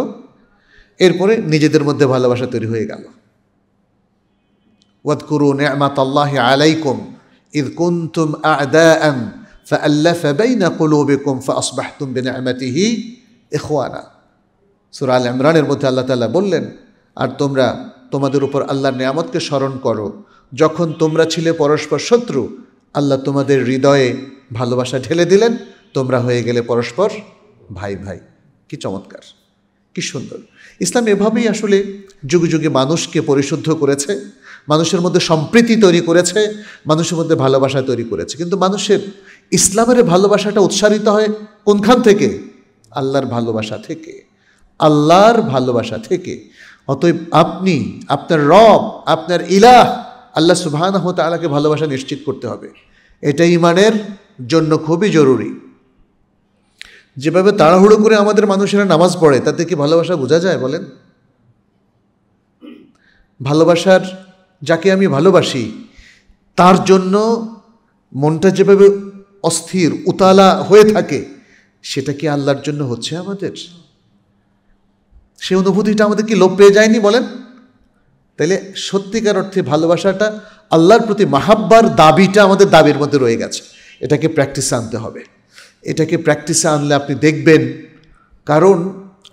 এরপরে নিজেদের মধ্যে ভালোবাসা তৈরি হয়ে গেল ওয়াদকুরু নেমাত আল্লাহ আলাইকুম إذ كنتم أعداء فألف بين قلوبكم فأصبحتم بنعمته إخوانا সুরা আল ইমরানের মধ্যে আল্লাহ তাআলা বললেন আর তোমরা তোমাদের উপর আল্লাহর নিয়ামতকে স্মরণ করো যখন তোমরা ছিলে পরস্পর শত্রু আল্লাহ তোমাদের হৃদয়ে ভালোবাসা ঢেলে দিলেন তোমরা হয়ে গেলে পরস্পর ভাই ভাই কি চমৎকার কি সুন্দর ইসলাম এভাবেই আসলে যুগে যুগে মানুষকে পরিশুদ্ধ করেছে মানুষের মধ্যে সম্প্রীতি তৈরি করেছে মানুষের মধ্যে ভালোবাসা তৈরি করেছে কিন্তু মানুষের ইসলামের ভালোবাসাটা উৎসারিত হয় কোনখান থেকে আল্লাহর ভালোবাসা থেকে আল্লাহর ভালোবাসা থেকে অতএব আপনি আপনার রব আপনার ইলাহ আল্লাহ সুবাহানা হতে আল্লাহকে ভালোবাসা নিশ্চিত করতে হবে এটা ইমানের জন্য খুবই জরুরি যেভাবে তাড়াহুড়ো করে আমাদের মানুষেরা নামাজ পড়ে তাতে কি ভালোবাসা বোঝা যায় বলেন ভালোবাসার যাকে আমি ভালোবাসি তার জন্য মনটা যেভাবে অস্থির উতালা হয়ে থাকে সেটা কি আল্লাহর জন্য হচ্ছে আমাদের সেই অনুভূতিটা আমাদের কি লোপ পেয়ে যায়নি বলেন তাহলে সত্যিকার অর্থে ভালোবাসাটা আল্লাহর প্রতি মাহাব্বার দাবিটা আমাদের দাবির মধ্যে রয়ে গেছে এটাকে প্র্যাকটিসে আনতে হবে এটাকে প্র্যাকটিসে আনলে আপনি দেখবেন কারণ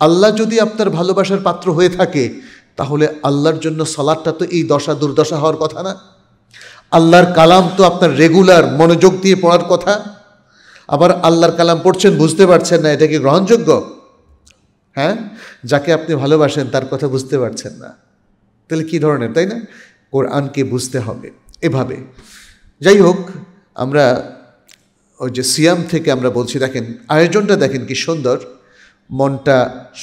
আল্লাহ যদি আপনার ভালোবাসার পাত্র হয়ে থাকে তাহলে আল্লাহর জন্য সলাদটা তো এই দশা দুর্দশা হওয়ার কথা না আল্লাহর কালাম তো আপনার রেগুলার মনোযোগ দিয়ে পড়ার কথা আবার আল্লাহর কালাম পড়ছেন বুঝতে পারছেন না এটা কি গ্রহণযোগ্য হ্যাঁ যাকে আপনি ভালোবাসেন তার কথা বুঝতে পারছেন না তাহলে কী ধরনের তাই না কোরআনকে বুঝতে হবে এভাবে যাই হোক আমরা ওই যে সিয়াম থেকে আমরা বলছি দেখেন আয়োজনটা দেখেন কি সুন্দর মনটা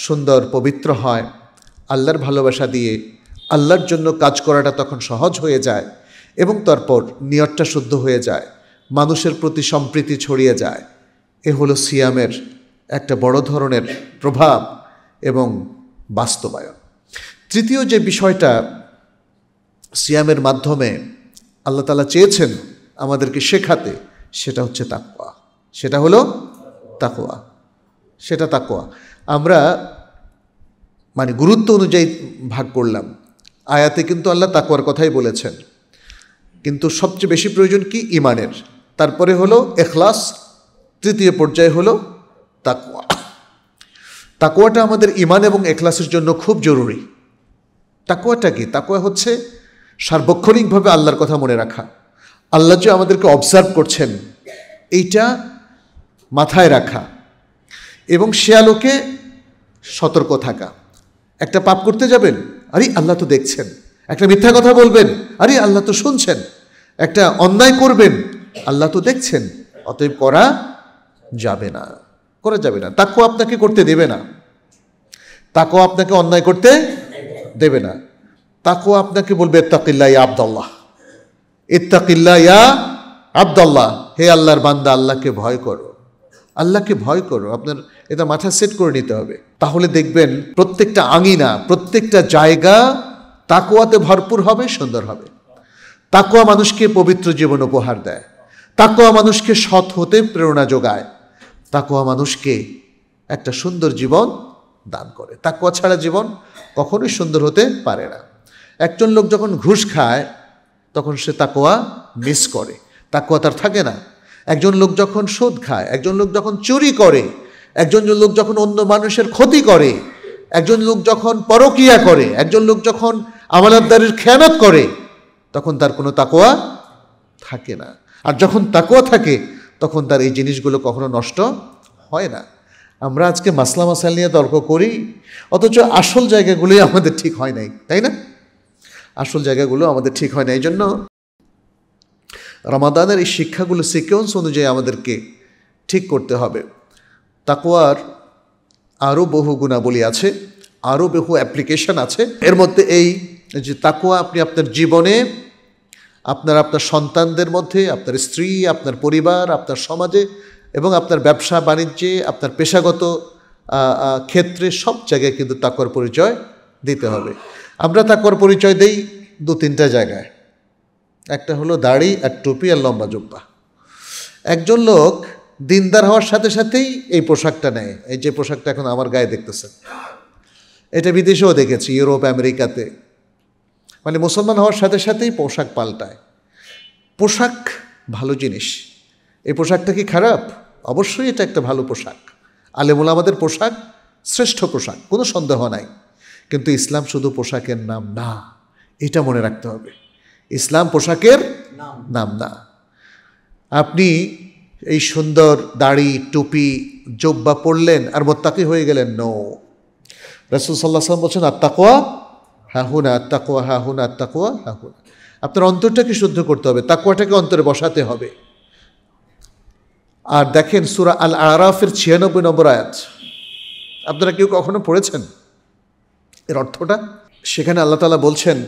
সুন্দর পবিত্র হয় আল্লাহর ভালোবাসা দিয়ে আল্লাহর জন্য কাজ করাটা তখন সহজ হয়ে যায় এবং তারপর নিয়তটা শুদ্ধ হয়ে যায় মানুষের প্রতি সম্প্রীতি ছড়িয়ে যায় এ হলো সিয়ামের একটা বড় ধরনের প্রভাব এবং বাস্তবায়ন তৃতীয় যে বিষয়টা সিয়ামের মাধ্যমে আল্লাহ তালা চেয়েছেন আমাদেরকে শেখাতে সেটা হচ্ছে তাকোয়া সেটা হলো তাকোয়া সেটা তাকোয়া আমরা মানে গুরুত্ব অনুযায়ী ভাগ করলাম আয়াতে কিন্তু আল্লাহ তাকোয়ার কথাই বলেছেন কিন্তু সবচেয়ে বেশি প্রয়োজন কি ইমানের তারপরে হলো এখলাস তৃতীয় পর্যায়ে হলো তাকোয়া তাকুয়াটা আমাদের ইমান এবং এখলাসের জন্য খুব জরুরি তাকুয়াটা কি তাকুয়া হচ্ছে সার্বক্ষণিকভাবে আল্লাহর কথা মনে রাখা আল্লাহ যে আমাদেরকে অবজার্ভ করছেন এইটা মাথায় রাখা এবং সে আলোকে সতর্ক থাকা একটা পাপ করতে যাবেন আরে আল্লাহ তো দেখছেন একটা মিথ্যা কথা বলবেন আরে আল্লাহ তো শুনছেন একটা অন্যায় করবেন আল্লাহ তো দেখছেন অতএব করা যাবে না করা যাবে না তাকু আপনাকে করতে দেবে না তাকেও আপনাকে অন্যায় করতে দেবে না তাকু আপনাকে বলবে ইত্তাকিল্লা ইয়া আবদাল্লাহ ইত্তাকিল্লা ইয়া আবদাল্লাহ হে আল্লাহর বান্দা আল্লাহকে ভয় করো আল্লাহকে ভয় করো আপনার এটা মাথা সেট করে নিতে হবে তাহলে দেখবেন প্রত্যেকটা আঙিনা প্রত্যেকটা জায়গা তাকোয়াতে ভরপুর হবে সুন্দর হবে তাকোয়া মানুষকে পবিত্র জীবন উপহার দেয় তাকোয়া মানুষকে সৎ হতে প্রেরণা যোগায় তাকোয়া মানুষকে একটা সুন্দর জীবন দান করে তাকোয়া ছাড়া জীবন কখনোই সুন্দর হতে পারে না একজন লোক যখন ঘুষ খায় তখন সে তাকোয়া মিস করে তাকুয়া তার থাকে না একজন লোক যখন সুদ খায় একজন লোক যখন চুরি করে একজন লোক যখন অন্য মানুষের ক্ষতি করে একজন লোক যখন পরকিয়া করে একজন লোক যখন আমলাদারের খেয়ানত করে তখন তার কোনো তাকোয়া থাকে না আর যখন তাকোয়া থাকে তখন তার এই জিনিসগুলো কখনো নষ্ট হয় না আমরা আজকে মাসলা মাসাল নিয়ে তর্ক করি অথচ আসল জায়গাগুলোই আমাদের ঠিক হয় নাই তাই না আসল জায়গাগুলো আমাদের ঠিক হয় না এই জন্য রমাদানের এই শিক্ষাগুলো সিকোয়েন্স অনুযায়ী আমাদেরকে ঠিক করতে হবে তাকুয়ার আরও বহু গুণাবলী আছে আরও বহু অ্যাপ্লিকেশন আছে এর মধ্যে এই যে তাকুয়া আপনি আপনার জীবনে আপনার আপনার সন্তানদের মধ্যে আপনার স্ত্রী আপনার পরিবার আপনার সমাজে এবং আপনার ব্যবসা বাণিজ্যে আপনার পেশাগত ক্ষেত্রে সব জায়গায় কিন্তু তাকর পরিচয় দিতে হবে আমরা তাকর পরিচয় দেই দু তিনটা জায়গায় একটা হলো দাড়ি আর টুপি আর লম্বা জুব্বা একজন লোক দিনদার হওয়ার সাথে সাথেই এই পোশাকটা নেয় এই যে পোশাকটা এখন আমার গায়ে দেখতেছে এটা বিদেশেও দেখেছি ইউরোপ আমেরিকাতে মানে মুসলমান হওয়ার সাথে সাথেই পোশাক পাল্টায় পোশাক ভালো জিনিস এই পোশাকটা কি খারাপ অবশ্যই এটা একটা ভালো পোশাক আলেমুল আমাদের পোশাক শ্রেষ্ঠ পোশাক কোনো সন্দেহ নাই কিন্তু ইসলাম শুধু পোশাকের নাম না এটা মনে রাখতে হবে ইসলাম পোশাকের নাম না আপনি এই সুন্দর দাড়ি টুপি জোব্বা পরলেন আর মোত্তাকি হয়ে গেলেন নো রসুল সাল্লাহ সাল্লাম বলছেন তাকোয়া হাহুনা তাকোয়া হাহুনা তাকোয়া হাহুনা আপনার অন্তরটাকে শুদ্ধ করতে হবে তাকুয়াটাকে অন্তরে বসাতে হবে আর দেখেন সুরা আল আরাফের ছিয়ানব্বই নম্বর আয়াত আপনারা কেউ কখনো পড়েছেন এর অর্থটা সেখানে আল্লাহ তালা বলছেন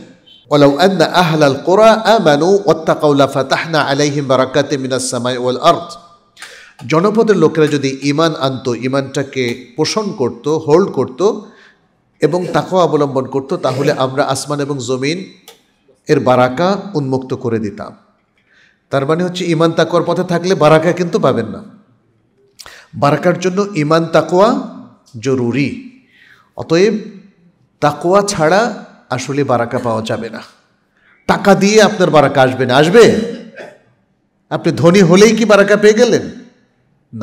ولو أن أهل القرى آمنوا واتقوا আলাইহিম عليهم بركات সামাই ওয়াল والأرض জনপদের লোকেরা যদি ইমান আনত ইমানটাকে পোষণ করত হোল্ড করত এবং তাকে অবলম্বন করত তাহলে আমরা আসমান এবং জমিন এর বারাকা উন্মুক্ত করে দিতাম তার মানে হচ্ছে ইমান তাকোয়ার পথে থাকলে বারাকা কিন্তু পাবেন না বারাকার জন্য ইমান তাকোয়া জরুরি অতএব তাকোয়া ছাড়া আসলে বারাকা পাওয়া যাবে না টাকা দিয়ে আপনার বারাকা আসবে না আসবে আপনি ধনী হলেই কি বারাকা পেয়ে গেলেন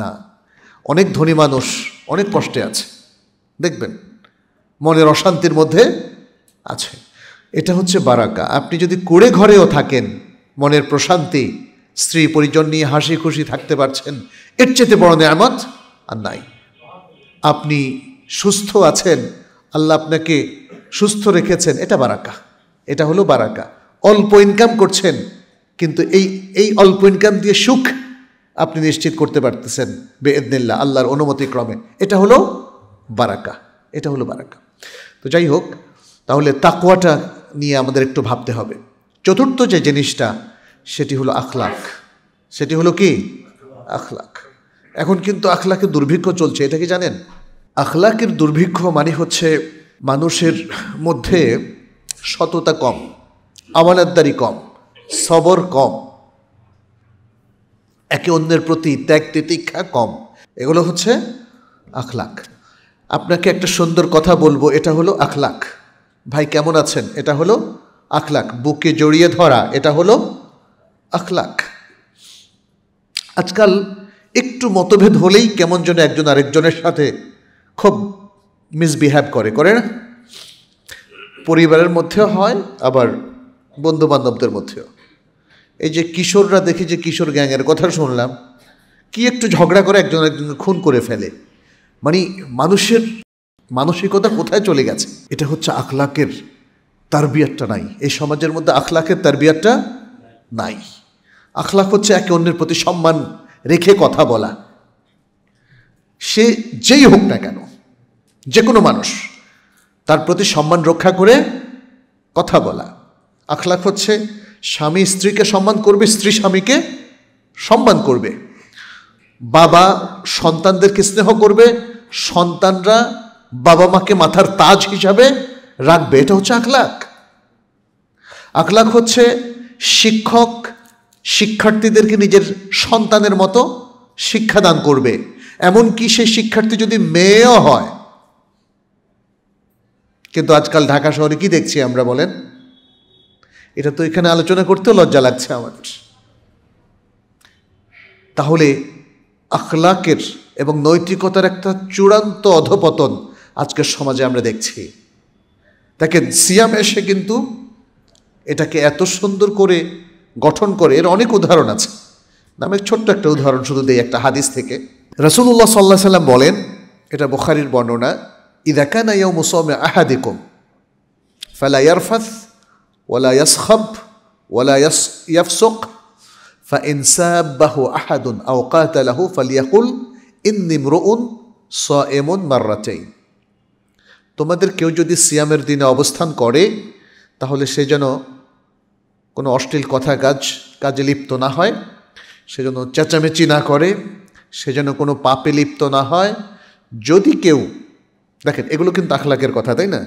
না অনেক ধনী মানুষ অনেক কষ্টে আছে দেখবেন মনের অশান্তির মধ্যে আছে এটা হচ্ছে বারাকা আপনি যদি কুড়ে ঘরেও থাকেন মনের প্রশান্তি স্ত্রী পরিজন নিয়ে হাসি খুশি থাকতে পারছেন এর চেয়ে বড় নেয়ামত আর নাই আপনি সুস্থ আছেন আল্লাহ আপনাকে সুস্থ রেখেছেন এটা বারাকা এটা হলো বারাকা অল্প ইনকাম করছেন কিন্তু এই এই অল্প ইনকাম দিয়ে সুখ আপনি নিশ্চিত করতে পারতেছেন বেদনিল্লা আল্লাহর অনুমতি ক্রমে এটা হলো বারাকা এটা হলো বারাকা তো যাই হোক তাহলে তাকুয়াটা নিয়ে আমাদের একটু ভাবতে হবে চতুর্থ যে জিনিসটা সেটি হলো আখলাখ সেটি হলো কি আখলাখ এখন কিন্তু আখলাকের দুর্ভিক্ষ চলছে এটা কি জানেন আখলাকের দুর্ভিক্ষ মানে হচ্ছে মানুষের মধ্যে সততা কম আমানতদারি কম সবর কম একে অন্যের প্রতি ত্যাগ তিতিক্ষা কম এগুলো হচ্ছে আখলাখ আপনাকে একটা সুন্দর কথা বলবো এটা হলো আখলাক ভাই কেমন আছেন এটা হলো আখলাক বুকে জড়িয়ে ধরা এটা হলো আখলাক আজকাল একটু মতভেদ হলেই কেমন যেন একজন আরেকজনের সাথে খুব মিসবিহেভ করে করে না পরিবারের মধ্যেও হয় আবার বন্ধু বান্ধবদের মধ্যেও এই যে কিশোররা দেখি যে কিশোর গ্যাংয়ের কথা শুনলাম কি একটু ঝগড়া করে একজন একজনকে খুন করে ফেলে মানে মানুষের মানসিকতা কোথায় চলে গেছে এটা হচ্ছে আখলাকের তারবিয়াতটা নাই এই সমাজের মধ্যে আখলাকের তারবিয়াতটা নাই আখলাক হচ্ছে একে অন্যের প্রতি সম্মান রেখে কথা বলা সে যেই হোক না কেন যে কোনো মানুষ তার প্রতি সম্মান রক্ষা করে কথা বলা আখলাক হচ্ছে স্বামী স্ত্রীকে সম্মান করবে স্ত্রী স্বামীকে সম্মান করবে বাবা সন্তানদেরকে স্নেহ করবে সন্তানরা বাবা মাকে মাথার তাজ হিসাবে রাখবে এটা হচ্ছে আখলাক আখলাক হচ্ছে শিক্ষক শিক্ষার্থীদেরকে নিজের সন্তানের মতো শিক্ষাদান করবে এমনকি সে শিক্ষার্থী যদি মেয়েও হয় কিন্তু আজকাল ঢাকা শহরে কি দেখছি আমরা বলেন এটা তো এখানে আলোচনা করতেও লজ্জা লাগছে আমার তাহলে আখলাকের এবং নৈতিকতার একটা চূড়ান্ত অধপতন আজকের সমাজে আমরা দেখছি দেখেন সিয়াম এসে কিন্তু এটাকে এত সুন্দর করে গঠন করে এর অনেক উদাহরণ আছে নামে ছোট্ট একটা উদাহরণ শুধু দেই একটা হাদিস থেকে রসুল্লাহ সাল্লাহ সাল্লাম বলেন এটা বোখারির বর্ণনা ইদাকানা ইয়া মুসৌমে আহাদিকুম ফালা ইয়ারফাত ওয়ালা ইয়াসহাব ওয়ালা ইয়াস ইয়াফসুক ইনসাব বাহু আহাদুন أو قاتله فليقل ইন্দিমরুন স এমন মার্রাতেই তোমাদের কেউ যদি সিয়ামের দিনে অবস্থান করে তাহলে সে যেন কোনো অশ্লীল কথা কাজ কাজে লিপ্ত না হয় সে যেন চেঁচামেচি না করে সে যেন কোনো পাপে লিপ্ত না হয় যদি কেউ দেখেন এগুলো কিন্তু আখলাকের কথা তাই না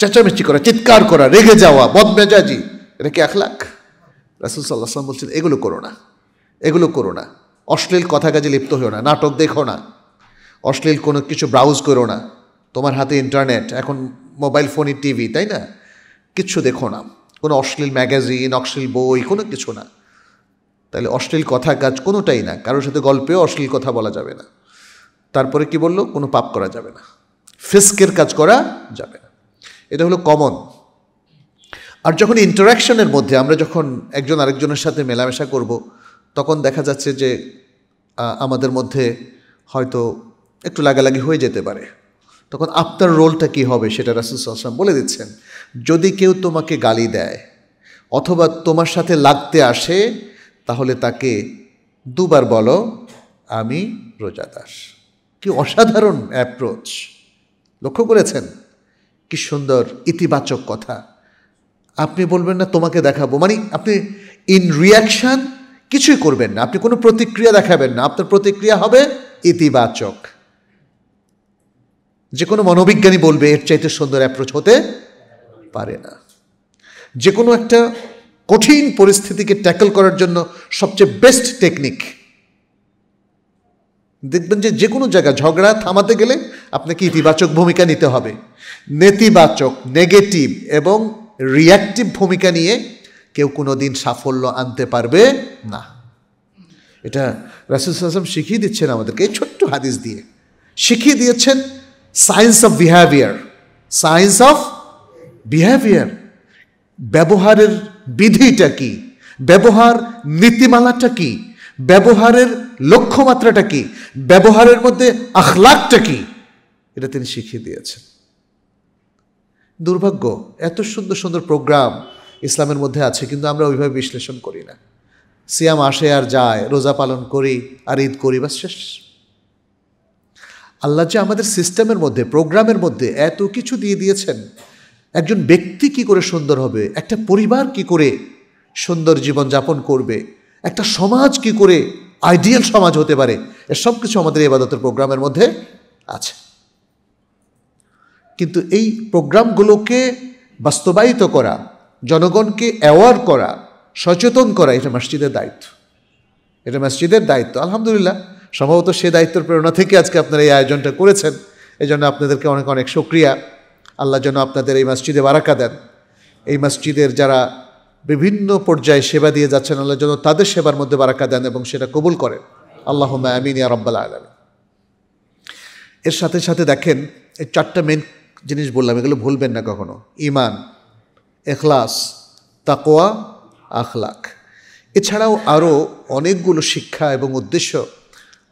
চেঁচামেচি করা চিৎকার করা রেগে যাওয়া বদমেজাজি এটা কি আখলাক রাসুল সাল্লাহ বলছেন এগুলো করো না এগুলো করো না অশ্লীল কথা কাজে লিপ্ত হও না নাটক দেখো না অশ্লীল কোনো কিছু ব্রাউজ করো না তোমার হাতে ইন্টারনেট এখন মোবাইল ফোনে টিভি তাই না কিছু দেখো না কোনো অশ্লীল ম্যাগাজিন অশ্লীল বই কোনো কিছু না তাহলে অশ্লীল কথা কাজ কোনোটাই না কারোর সাথে গল্পেও অশ্লীল কথা বলা যাবে না তারপরে কি বললো কোনো পাপ করা যাবে না ফিস্কের কাজ করা যাবে না এটা হলো কমন আর যখন ইন্টারাকশনের মধ্যে আমরা যখন একজন আরেকজনের সাথে মেলামেশা করবো তখন দেখা যাচ্ছে যে আমাদের মধ্যে হয়তো একটু লাগালাগি হয়ে যেতে পারে তখন আপনার রোলটা কি হবে সেটা রাসুল সাল্লাম বলে দিচ্ছেন যদি কেউ তোমাকে গালি দেয় অথবা তোমার সাথে লাগতে আসে তাহলে তাকে দুবার বলো আমি রোজাদাস কি অসাধারণ অ্যাপ্রোচ লক্ষ্য করেছেন কি সুন্দর ইতিবাচক কথা আপনি বলবেন না তোমাকে দেখাবো মানে আপনি ইন রিয়াকশান কিছুই করবেন না আপনি কোনো প্রতিক্রিয়া দেখাবেন না আপনার প্রতিক্রিয়া হবে ইতিবাচক যে কোনো মনোবিজ্ঞানী বলবে এর চাইতে সুন্দর অ্যাপ্রোচ হতে পারে না যে কোনো একটা কঠিন পরিস্থিতিকে ট্যাকল করার জন্য সবচেয়ে বেস্ট টেকনিক দেখবেন যে যে কোনো জায়গায় ঝগড়া থামাতে গেলে আপনাকে ইতিবাচক ভূমিকা নিতে হবে নেতিবাচক নেগেটিভ এবং রিয়াক্টিভ ভূমিকা নিয়ে কেউ কোনো দিন সাফল্য আনতে পারবে না এটা রাসুল আসলাম শিখিয়ে দিচ্ছেন আমাদেরকে এই ছোট্ট হাদিস দিয়ে শিখিয়ে দিয়েছেন science of behaviour science of behaviour ব্যবহারের বিধিটা কি ব্যবহার নীতিমালাটা কি ব্যবহারের লক্ষ্যমাত্রাটা কি ব্যবহারের মধ্যে আখলাকটা কি এটা তিনি শিখিয়ে দিয়েছেন দুর্ভাগ্য এত সুন্দর সুন্দর প্রোগ্রাম ইসলামের মধ্যে আছে কিন্তু আমরা ওইভাবে বিশ্লেষণ করি না সিয়াম আসে আর যায় রোজা পালন করি আর ঈদ করি বা শেষ আল্লাহ যে আমাদের সিস্টেমের মধ্যে প্রোগ্রামের মধ্যে এত কিছু দিয়ে দিয়েছেন একজন ব্যক্তি কি করে সুন্দর হবে একটা পরিবার কি করে সুন্দর জীবন যাপন করবে একটা সমাজ কি করে আইডিয়াল সমাজ হতে পারে এসব কিছু আমাদের এবাদতের প্রোগ্রামের মধ্যে আছে কিন্তু এই প্রোগ্রামগুলোকে বাস্তবায়িত করা জনগণকে অ্যাওয়ার করা সচেতন করা এটা মসজিদের দায়িত্ব এটা মসজিদের দায়িত্ব আলহামদুলিল্লাহ সম্ভবত সে দায়িত্বের প্রেরণা থেকে আজকে আপনারা এই আয়োজনটা করেছেন এই জন্য আপনাদেরকে অনেক অনেক সক্রিয়া আল্লাহ যেন আপনাদের এই মসজিদে বারাকা দেন এই মসজিদের যারা বিভিন্ন পর্যায়ে সেবা দিয়ে যাচ্ছেন আল্লাহ যেন তাদের সেবার মধ্যে বারাকা দেন এবং সেটা কবুল করেন আল্লাহ আমিন ইয়া রব্বাল আলম এর সাথে সাথে দেখেন এই চারটা মেন জিনিস বললাম এগুলো ভুলবেন না কখনো ইমান এখলাস তাকোয়া আখলাক এছাড়াও আরও অনেকগুলো শিক্ষা এবং উদ্দেশ্য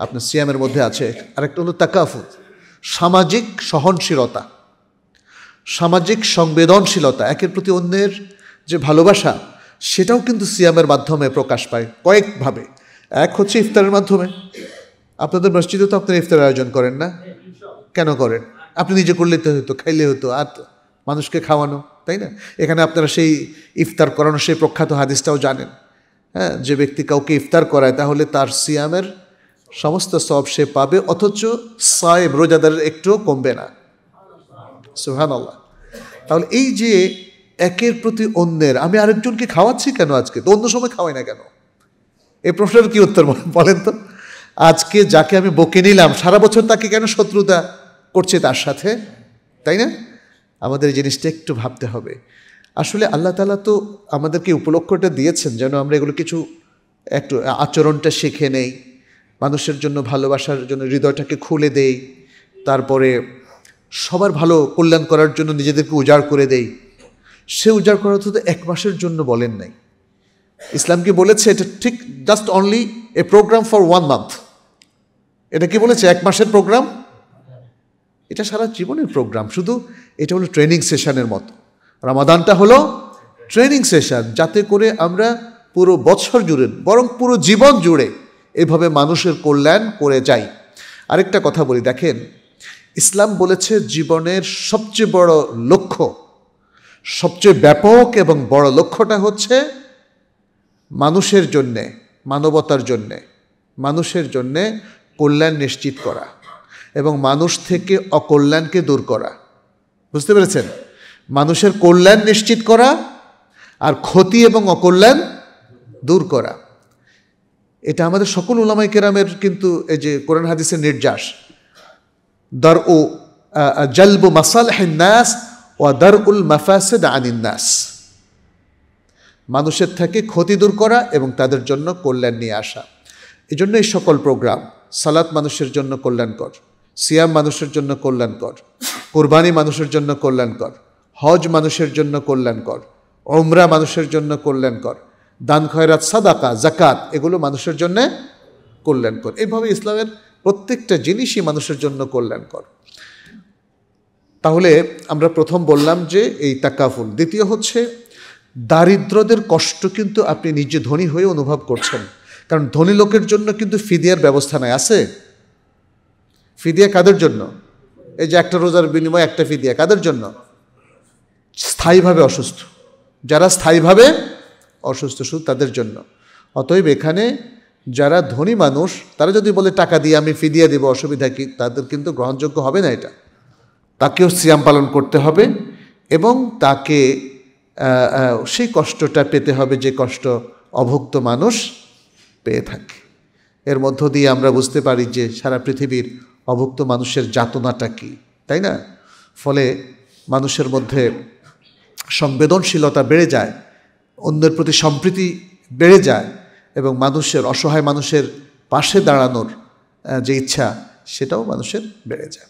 আপনার সিয়ামের মধ্যে আছে আরেকটা হলো তাকাফুত সামাজিক সহনশীলতা সামাজিক সংবেদনশীলতা একের প্রতি অন্যের যে ভালোবাসা সেটাও কিন্তু সিয়ামের মাধ্যমে প্রকাশ পায় কয়েকভাবে এক হচ্ছে ইফতারের মাধ্যমে আপনাদের মসজিদে তো আপনারা ইফতারের আয়োজন করেন না কেন করেন আপনি নিজে করলে তো হতো খাইলে হতো আর মানুষকে খাওয়ানো তাই না এখানে আপনারা সেই ইফতার করানোর সেই প্রখ্যাত হাদিসটাও জানেন হ্যাঁ যে ব্যক্তি কাউকে ইফতার করায় তাহলে তার সিয়ামের সমস্ত সব সে পাবে অথচ সাহেব রোজাদারের একটুও কমবে না সুহান আল্লাহ তাহলে এই যে একের প্রতি অন্যের আমি আরেকজনকে খাওয়াচ্ছি কেন আজকে তো অন্য সময় খাওয়াই না কেন এই প্রশ্নের কি উত্তর বলেন তো আজকে যাকে আমি বকে নিলাম সারা বছর তাকে কেন শত্রুতা করছে তার সাথে তাই না আমাদের এই জিনিসটা একটু ভাবতে হবে আসলে আল্লাহ তালা তো আমাদেরকে উপলক্ষটা দিয়েছেন যেন আমরা এগুলো কিছু একটু আচরণটা শিখে নেই মানুষের জন্য ভালোবাসার জন্য হৃদয়টাকে খুলে দেই তারপরে সবার ভালো কল্যাণ করার জন্য নিজেদেরকে উজাড় করে দেই সে উজাড় করা তো এক মাসের জন্য বলেন নাই ইসলামকে বলেছে এটা ঠিক just only a program for one month এটা কি বলেছে এক মাসের প্রোগ্রাম এটা সারা জীবনের প্রোগ্রাম শুধু এটা হলো ট্রেনিং সেশনের মতো রামাদানটা হলো ট্রেনিং সেশন যাতে করে আমরা পুরো বছর জুড়ে বরং পুরো জীবন জুড়ে এভাবে মানুষের কল্যাণ করে যাই আরেকটা কথা বলি দেখেন ইসলাম বলেছে জীবনের সবচেয়ে বড় লক্ষ্য সবচেয়ে ব্যাপক এবং বড় লক্ষ্যটা হচ্ছে মানুষের জন্যে মানবতার জন্যে মানুষের জন্যে কল্যাণ নিশ্চিত করা এবং মানুষ থেকে অকল্যাণকে দূর করা বুঝতে পেরেছেন মানুষের কল্যাণ নিশ্চিত করা আর ক্ষতি এবং অকল্যাণ দূর করা এটা আমাদের সকল ওলামাই কেরামের কিন্তু এই যে কোরআন হাদিসের নির্যাস দর ও জলব মাসাল নাস ও দর উল মাফাসেদ আনিন্নাস মানুষের থেকে ক্ষতি দূর করা এবং তাদের জন্য কল্যাণ নিয়ে আসা এজন্য এই সকল প্রোগ্রাম সালাত মানুষের জন্য কল্যাণকর সিয়াম মানুষের জন্য কল্যাণকর কোরবানি মানুষের জন্য কল্যাণকর হজ মানুষের জন্য কল্যাণকর ওমরা মানুষের জন্য কল্যাণকর দান খয়রাত সাদাকা জাকাত এগুলো মানুষের জন্য কল্যাণকর এইভাবে ইসলামের প্রত্যেকটা জিনিসই মানুষের জন্য কল্যাণকর তাহলে আমরা প্রথম বললাম যে এই তাকাফুল দ্বিতীয় হচ্ছে দারিদ্রদের কষ্ট কিন্তু আপনি নিজে ধনী হয়ে অনুভব করছেন কারণ ধনী লোকের জন্য কিন্তু ফিদিয়ার ব্যবস্থা নাই আছে ফিদিয়া কাদের জন্য এই যে একটা রোজার বিনিময় একটা ফিদিয়া কাদের জন্য স্থায়ীভাবে অসুস্থ যারা স্থায়ীভাবে অসুস্থ শুধু তাদের জন্য অতএব এখানে যারা ধনী মানুষ তারা যদি বলে টাকা দিয়ে আমি ফিদিয়া দেবো অসুবিধা কি তাদের কিন্তু গ্রহণযোগ্য হবে না এটা তাকেও সিয়াম পালন করতে হবে এবং তাকে সেই কষ্টটা পেতে হবে যে কষ্ট অভুক্ত মানুষ পেয়ে থাকে এর মধ্য দিয়ে আমরা বুঝতে পারি যে সারা পৃথিবীর অভুক্ত মানুষের যাতনাটা কি তাই না ফলে মানুষের মধ্যে সংবেদনশীলতা বেড়ে যায় অন্যের প্রতি সম্প্রীতি বেড়ে যায় এবং মানুষের অসহায় মানুষের পাশে দাঁড়ানোর যে ইচ্ছা সেটাও মানুষের বেড়ে যায়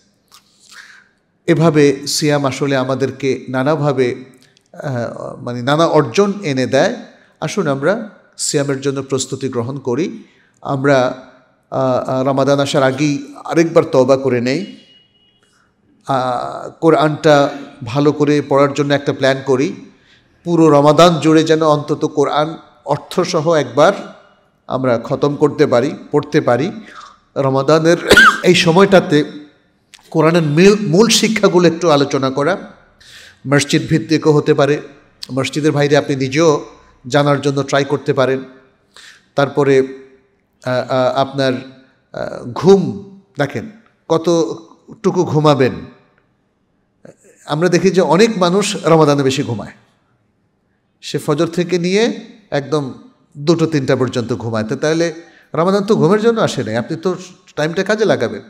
এভাবে সিয়াম আসলে আমাদেরকে নানাভাবে মানে নানা অর্জন এনে দেয় আসুন আমরা সিয়ামের জন্য প্রস্তুতি গ্রহণ করি আমরা রামাদান আসার আগেই আরেকবার তবা করে নেই কোরআনটা ভালো করে পড়ার জন্য একটা প্ল্যান করি পুরো রমাদান জুড়ে যেন অন্তত কোরআন অর্থসহ একবার আমরা খতম করতে পারি পড়তে পারি রমাদানের এই সময়টাতে কোরআনের মূল শিক্ষাগুলো একটু আলোচনা করা মসজিদ ভিত্তিকও হতে পারে মসজিদের বাইরে আপনি নিজেও জানার জন্য ট্রাই করতে পারেন তারপরে আপনার ঘুম দেখেন কতটুকু ঘুমাবেন আমরা দেখি যে অনেক মানুষ রমাদানে বেশি ঘুমায় সে ফজর থেকে নিয়ে একদম দুটো তিনটা পর্যন্ত ঘুমায় তো তাহলে রমাদান তো ঘুমের জন্য আসে নাই আপনি তো টাইমটা কাজে লাগাবেন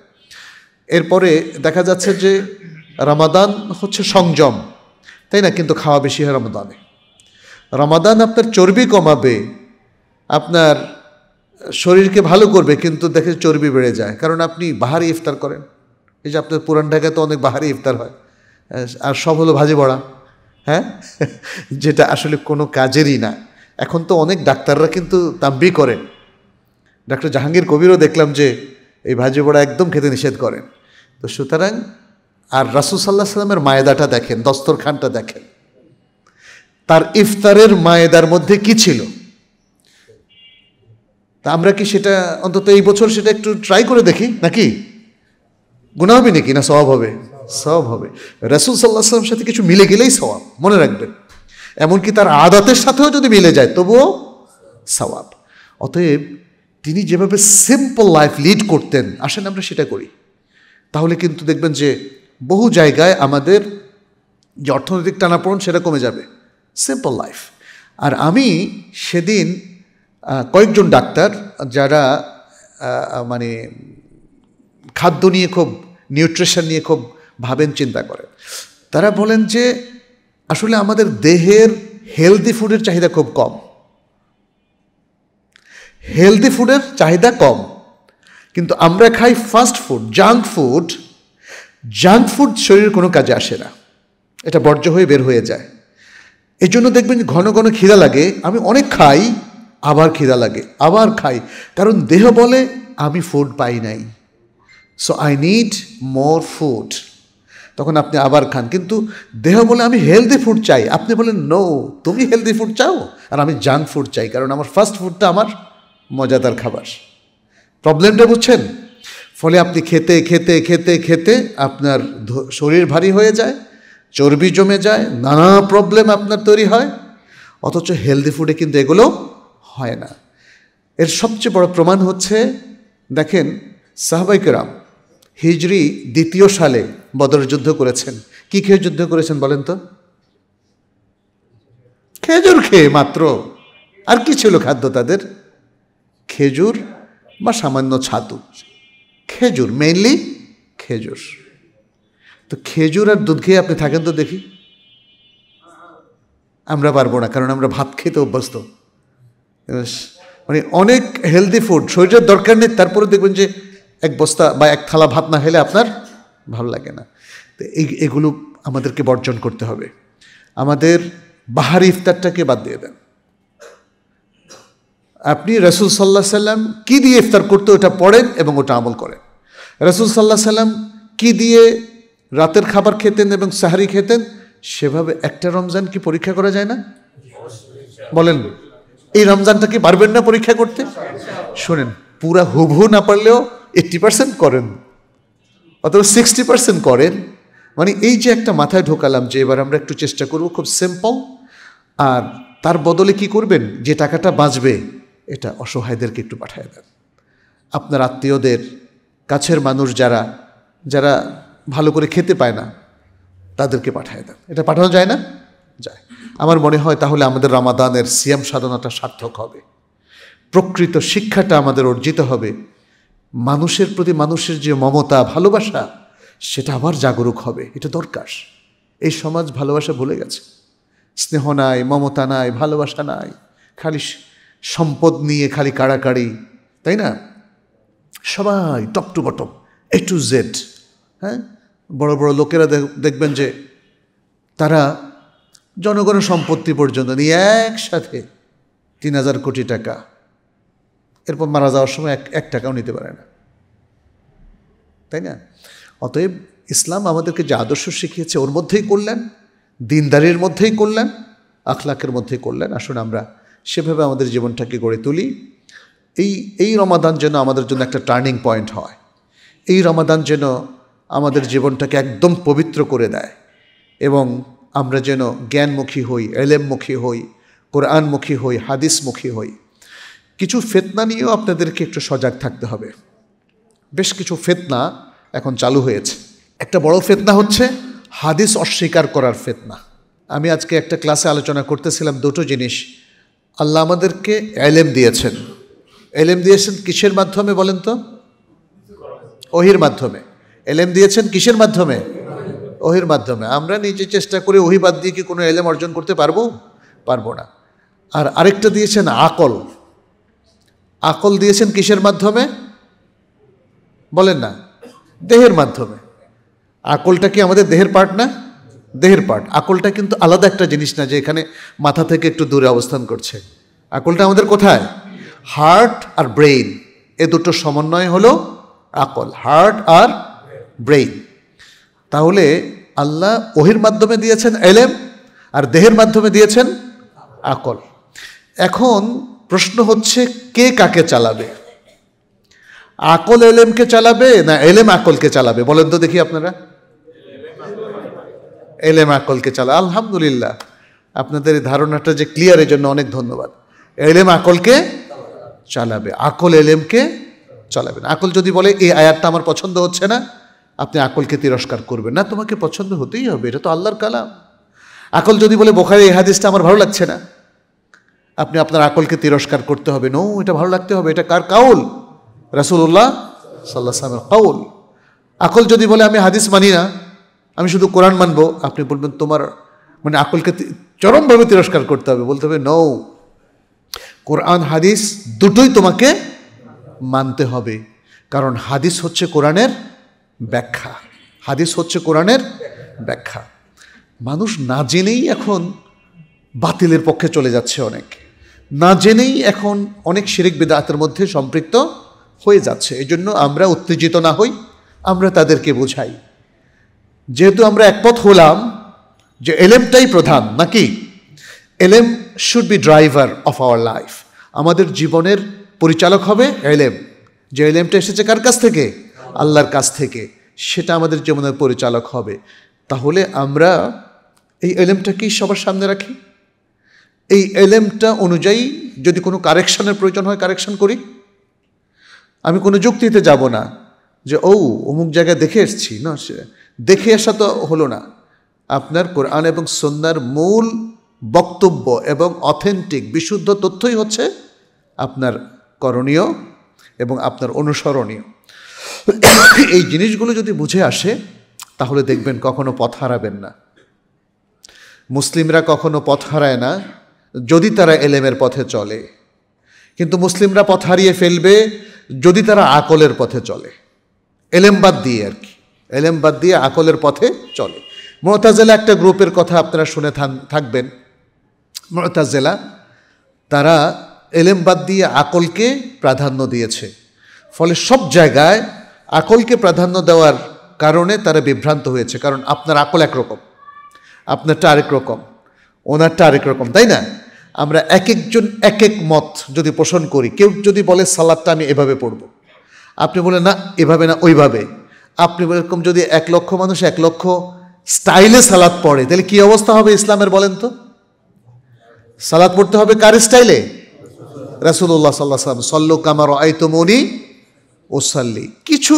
এরপরে দেখা যাচ্ছে যে রমাদান হচ্ছে সংযম তাই না কিন্তু খাওয়া বেশি হয় রমাদানে রমাদান আপনার চর্বি কমাবে আপনার শরীরকে ভালো করবে কিন্তু দেখে চর্বি বেড়ে যায় কারণ আপনি বাহারি ইফতার করেন এই যে আপনার পুরান ঢাকায় তো অনেক বাহারি ইফতার হয় আর সব হলো ভাজে বড়া হ্যাঁ (laughs) যেটা আসলে কোনো কাজেরই না এখন তো অনেক ডাক্তাররা কিন্তু তাম্বি করেন ডাক্তার জাহাঙ্গীর কবিরও দেখলাম যে এই ভাজি বড়া একদম খেতে নিষেধ করেন তো সুতরাং আর রাসুল সাল্লাহ সাল্লামের মায়েদাটা দেখেন দস্তরখানটা দেখেন তার ইফতারের মায়েদার মধ্যে কি ছিল তা আমরা কি সেটা অন্তত এই বছর সেটা একটু ট্রাই করে দেখি নাকি গুণা হবে নাকি না স্বভাব হবে স্বভাব হবে রাসুল সাল্লাহ আসলাম সাথে কিছু মিলে গেলেই স্বভাব মনে রাখবেন এমনকি তার আদাতের সাথেও যদি মিলে যায় তবুও সওয়াব অতএব তিনি যেভাবে সিম্পল লাইফ লিড করতেন আসেন আমরা সেটা করি তাহলে কিন্তু দেখবেন যে বহু জায়গায় আমাদের যে অর্থনৈতিক টানাপোড়ন সেটা কমে যাবে সিম্পল লাইফ আর আমি সেদিন কয়েকজন ডাক্তার যারা মানে খাদ্য নিয়ে খুব নিউট্রিশন নিয়ে খুব ভাবেন চিন্তা করেন তারা বলেন যে আসলে আমাদের দেহের হেলদি ফুডের চাহিদা খুব কম হেলদি ফুডের চাহিদা কম কিন্তু আমরা খাই fast food junk food junk food শরীরের কোনো কাজে আসে না এটা বর্জ্য হয়ে বের হয়ে যায় এই জন্য দেখবেন ঘন ঘন খিদা লাগে আমি অনেক খাই আবার খিদা লাগে আবার খাই কারণ দেহ বলে আমি ফুড পাই নাই so I need more food তখন আপনি আবার খান কিন্তু দেহ বলে আমি হেলদি ফুড চাই আপনি বলেন নো তুমি হেলদি ফুড চাও আর আমি জাঙ্ক ফুড চাই কারণ আমার ফার্স্ট ফুডটা আমার মজাদার খাবার প্রবলেমটা বুঝছেন ফলে আপনি খেতে খেতে খেতে খেতে আপনার শরীর ভারী হয়ে যায় চর্বি জমে যায় নানা প্রবলেম আপনার তৈরি হয় অথচ হেলদি ফুডে কিন্তু এগুলো হয় না এর সবচেয়ে বড় প্রমাণ হচ্ছে দেখেন সাহবাইকেরাম হিজরি দ্বিতীয় সালে বদর যুদ্ধ করেছেন কি খেয়ে যুদ্ধ করেছেন বলেন তো খেজুর খেয়ে মাত্র আর কি ছিল খাদ্য তাদের খেজুর বা সামান্য ছাতু খেজুর মেইনলি খেজুর তো খেজুর আর দুধ খেয়ে আপনি থাকেন তো দেখি আমরা পারবো না কারণ আমরা ভাত খেতে অভ্যস্ত মানে অনেক হেলদি ফুড শরীরের দরকার নেই তারপরে দেখবেন যে এক বস্তা বা এক থালা ভাত না খেলে আপনার ভালো লাগে না তো এই এগুলো আমাদেরকে বর্জন করতে হবে আমাদের বাহারি ইফতারটাকে বাদ দিয়ে দেন আপনি রসুল সাল্লাহ সাল্লাম কী দিয়ে ইফতার করতে ওটা পড়েন এবং ওটা আমল করেন রসুল সাল্লাহ সাল্লাম কী দিয়ে রাতের খাবার খেতেন এবং সাহারি খেতেন সেভাবে একটা রমজান কি পরীক্ষা করা যায় না বলেন এই রমজানটা কি পারবেন না পরীক্ষা করতে শোনেন পুরা হুভু না পারলেও এইট্টি পার্সেন্ট করেন অথবা সিক্সটি পার্সেন্ট করেন মানে এই যে একটা মাথায় ঢোকালাম যে এবার আমরা একটু চেষ্টা করব খুব সিম্পল আর তার বদলে কি করবেন যে টাকাটা বাঁচবে এটা অসহায়দেরকে একটু পাঠিয়ে দেন আপনার আত্মীয়দের কাছের মানুষ যারা যারা ভালো করে খেতে পায় না তাদেরকে পাঠিয়ে দেন এটা পাঠানো যায় না আমার মনে হয় তাহলে আমাদের রামাদানের সিয়াম সাধনাটা সার্থক হবে প্রকৃত শিক্ষাটা আমাদের অর্জিত হবে মানুষের প্রতি মানুষের যে মমতা ভালোবাসা সেটা আবার জাগরুক হবে এটা দরকার এই সমাজ ভালোবাসা ভুলে গেছে স্নেহ নাই মমতা নাই ভালোবাসা নাই খালি সম্পদ নিয়ে খালি কাড়াকাড়ি তাই না সবাই top to bottom A to Z হ্যাঁ বড় বড় লোকেরা দেখবেন যে তারা জনগণের সম্পত্তি পর্যন্ত নিয়ে একসাথে তিন হাজার কোটি টাকা এরপর মারা যাওয়ার সময় এক এক টাকাও নিতে পারে না তাই না অতএব ইসলাম আমাদেরকে যে আদর্শ শিখিয়েছে ওর মধ্যেই করলেন দিনদারির মধ্যেই করলেন আখলাকের মধ্যেই করলেন আসুন আমরা সেভাবে আমাদের জীবনটাকে গড়ে তুলি এই এই রমাদান যেন আমাদের জন্য একটা টার্নিং পয়েন্ট হয় এই রমাদান যেন আমাদের জীবনটাকে একদম পবিত্র করে দেয় এবং আমরা যেন জ্ঞানমুখী হই এলেমমুখী হই কোরআনমুখী হই হাদিসমুখী হই কিছু ফেতনা নিয়েও আপনাদেরকে একটু সজাগ থাকতে হবে বেশ কিছু ফেতনা এখন চালু হয়েছে একটা বড় ফেতনা হচ্ছে হাদিস অস্বীকার করার ফেতনা আমি আজকে একটা ক্লাসে আলোচনা করতেছিলাম দুটো জিনিস আল্লাহ আমাদেরকে এলেম দিয়েছেন এলেম দিয়েছেন কিসের মাধ্যমে বলেন তো ওহির মাধ্যমে এলেম দিয়েছেন কিসের মাধ্যমে ওহির মাধ্যমে আমরা নিজে চেষ্টা করে ওহিবাদ দিয়ে কি কোনো এলেম অর্জন করতে পারবো পারবো না আর আরেকটা দিয়েছেন আকল আকল দিয়েছেন কিসের মাধ্যমে বলেন না দেহের মাধ্যমে আকলটা কি আমাদের দেহের পার্ট না দেহের পার্ট আকলটা কিন্তু আলাদা একটা জিনিস না যে এখানে মাথা থেকে একটু দূরে অবস্থান করছে আকলটা আমাদের কোথায় হার্ট আর ব্রেইন এ দুটো সমন্বয় হলো আকল হার্ট আর ব্রেইন তাহলে আল্লাহ ওহির মাধ্যমে দিয়েছেন এলেম আর দেহের মাধ্যমে দিয়েছেন আকল এখন প্রশ্ন হচ্ছে কে কাকে চালাবে আকল এলেমকে চালাবে না এলেম আকলকে চালাবে বলেন তো দেখি আপনারা এলেম আকলকে চালা আলহামদুলিল্লাহ আপনাদের এই ধারণাটা যে ক্লিয়ার এই জন্য অনেক ধন্যবাদ এলেম আকলকে চালাবে আকল এলেমকে চালাবে না আকল যদি বলে এই আয়াতটা আমার পছন্দ হচ্ছে না আপনি আকলকে তিরস্কার করবেন না তোমাকে পছন্দ হতেই হবে এটা তো আল্লাহর কালাম আকল যদি বলে বোখারে এই হাদিসটা আমার ভালো লাগছে না আপনি আপনার আকলকে তিরস্কার করতে হবে নৌ এটা ভালো লাগতে হবে এটা কার কাউল রাসুল্লাহ সাল্লাহ সালামের কাউল আকল যদি বলে আমি হাদিস মানি না আমি শুধু কোরআন মানব আপনি বলবেন তোমার মানে আকলকে চরমভাবে তিরস্কার করতে হবে বলতে হবে নৌ কোরআন হাদিস দুটোই তোমাকে মানতে হবে কারণ হাদিস হচ্ছে কোরআনের ব্যাখ্যা হাদিস হচ্ছে কোরআনের ব্যাখ্যা মানুষ না জেনেই এখন বাতিলের পক্ষে চলে যাচ্ছে অনেক না জেনেই এখন অনেক শিরিক বেদাতের মধ্যে সম্পৃক্ত হয়ে যাচ্ছে এজন্য আমরা উত্তেজিত না হই আমরা তাদেরকে বোঝাই যেহেতু আমরা একপথ হলাম যে এলেমটাই প্রধান নাকি এলেম should be driver of our life আমাদের জীবনের পরিচালক হবে এলেম যে এলেমটা এসেছে কার কাছ থেকে আল্লাহর কাছ থেকে সেটা আমাদের জীবনের পরিচালক হবে তাহলে আমরা এই এলেমটা কি সবার সামনে রাখি এই এলেমটা অনুযায়ী যদি কোনো কারেকশানের প্রয়োজন হয় কারেকশান করি আমি কোনো যুক্তিতে যাব না যে ও অমুক জায়গায় দেখে এসছি না সে দেখে আসা তো হলো না আপনার কোরআন এবং সন্ন্যার মূল বক্তব্য এবং অথেন্টিক বিশুদ্ধ তথ্যই হচ্ছে আপনার করণীয় এবং আপনার অনুসরণীয় এই জিনিসগুলো যদি বুঝে আসে তাহলে দেখবেন কখনো পথ হারাবেন না মুসলিমরা কখনো পথ হারায় না যদি তারা এলেমের পথে চলে কিন্তু মুসলিমরা পথ হারিয়ে ফেলবে যদি তারা আকলের পথে চলে এলেম বাদ দিয়ে আর কি এলেম বাদ দিয়ে আকলের পথে চলে মোহতাজেলা একটা গ্রুপের কথা আপনারা শুনে থাকবেন মোহতাজেলা তারা এলেম বাদ দিয়ে আকলকে প্রাধান্য দিয়েছে ফলে সব জায়গায় আকলকে প্রাধান্য দেওয়ার কারণে তারা বিভ্রান্ত হয়েছে কারণ আপনার আকল একরকম আপনারটা আরেক রকম ওনারটা আরেক রকম তাই না আমরা এক একজন এক এক মত যদি পোষণ করি কেউ যদি বলে সালাদটা আমি এভাবে পড়ব আপনি বলেন না এভাবে না ওইভাবে আপনি এরকম যদি এক লক্ষ মানুষ এক লক্ষ স্টাইলে সালাদ পড়ে তাহলে কি অবস্থা হবে ইসলামের বলেন তো সালাদ পড়তে হবে কার স্টাইলে রাসুল্লাহ সাল্লাহ সাল্লাম সল্লু কামার আয়তমনি ওসাল্লি কিছু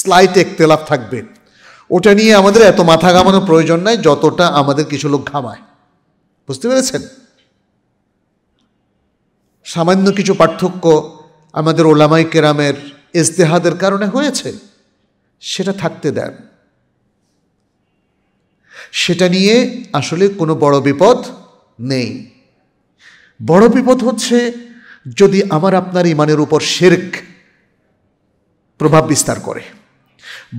স্লাইট একতেলাফ থাকবে ওটা নিয়ে আমাদের এত মাথা ঘামানোর প্রয়োজন নাই যতটা আমাদের কিছু লোক ঘামায় বুঝতে পেরেছেন সামান্য কিছু পার্থক্য আমাদের ওলামাই কেরামের ইজতেহাদের কারণে হয়েছে সেটা থাকতে দেন সেটা নিয়ে আসলে কোনো বড় বিপদ নেই বড় বিপদ হচ্ছে যদি আমার আপনার ইমানের উপর শেরক প্রভাব বিস্তার করে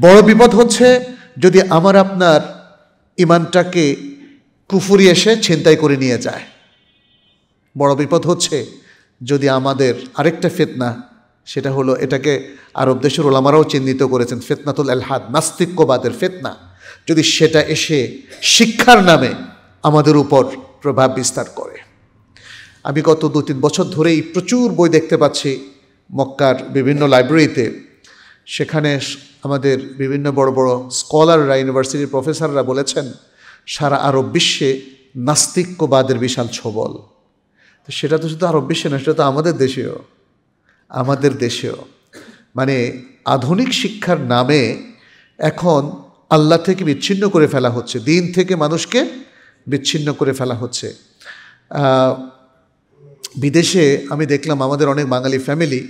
বড় বিপদ হচ্ছে যদি আমার আপনার ইমানটাকে কুফুরি এসে ছিনতাই করে নিয়ে যায় বড় বিপদ হচ্ছে যদি আমাদের আরেকটা ফেতনা সেটা হলো এটাকে আরব দেশের ওলামারাও চিহ্নিত করেছেন ফেতনাতুল এলহাদ নাস্তিক্যবাদের ফেতনা যদি সেটা এসে শিক্ষার নামে আমাদের উপর প্রভাব বিস্তার করে আমি গত দু তিন বছর ধরেই প্রচুর বই দেখতে পাচ্ছি মক্কার বিভিন্ন লাইব্রেরিতে সেখানে আমাদের বিভিন্ন বড় বড় স্কলাররা ইউনিভার্সিটির প্রফেসররা বলেছেন সারা আরব বিশ্বে নাস্তিক্যবাদের বিশাল ছবল তো সেটা তো শুধু আরব বিশ্বে না সেটা তো আমাদের দেশেও আমাদের দেশেও মানে আধুনিক শিক্ষার নামে এখন আল্লাহ থেকে বিচ্ছিন্ন করে ফেলা হচ্ছে দিন থেকে মানুষকে বিচ্ছিন্ন করে ফেলা হচ্ছে বিদেশে আমি দেখলাম আমাদের অনেক বাঙালি ফ্যামিলি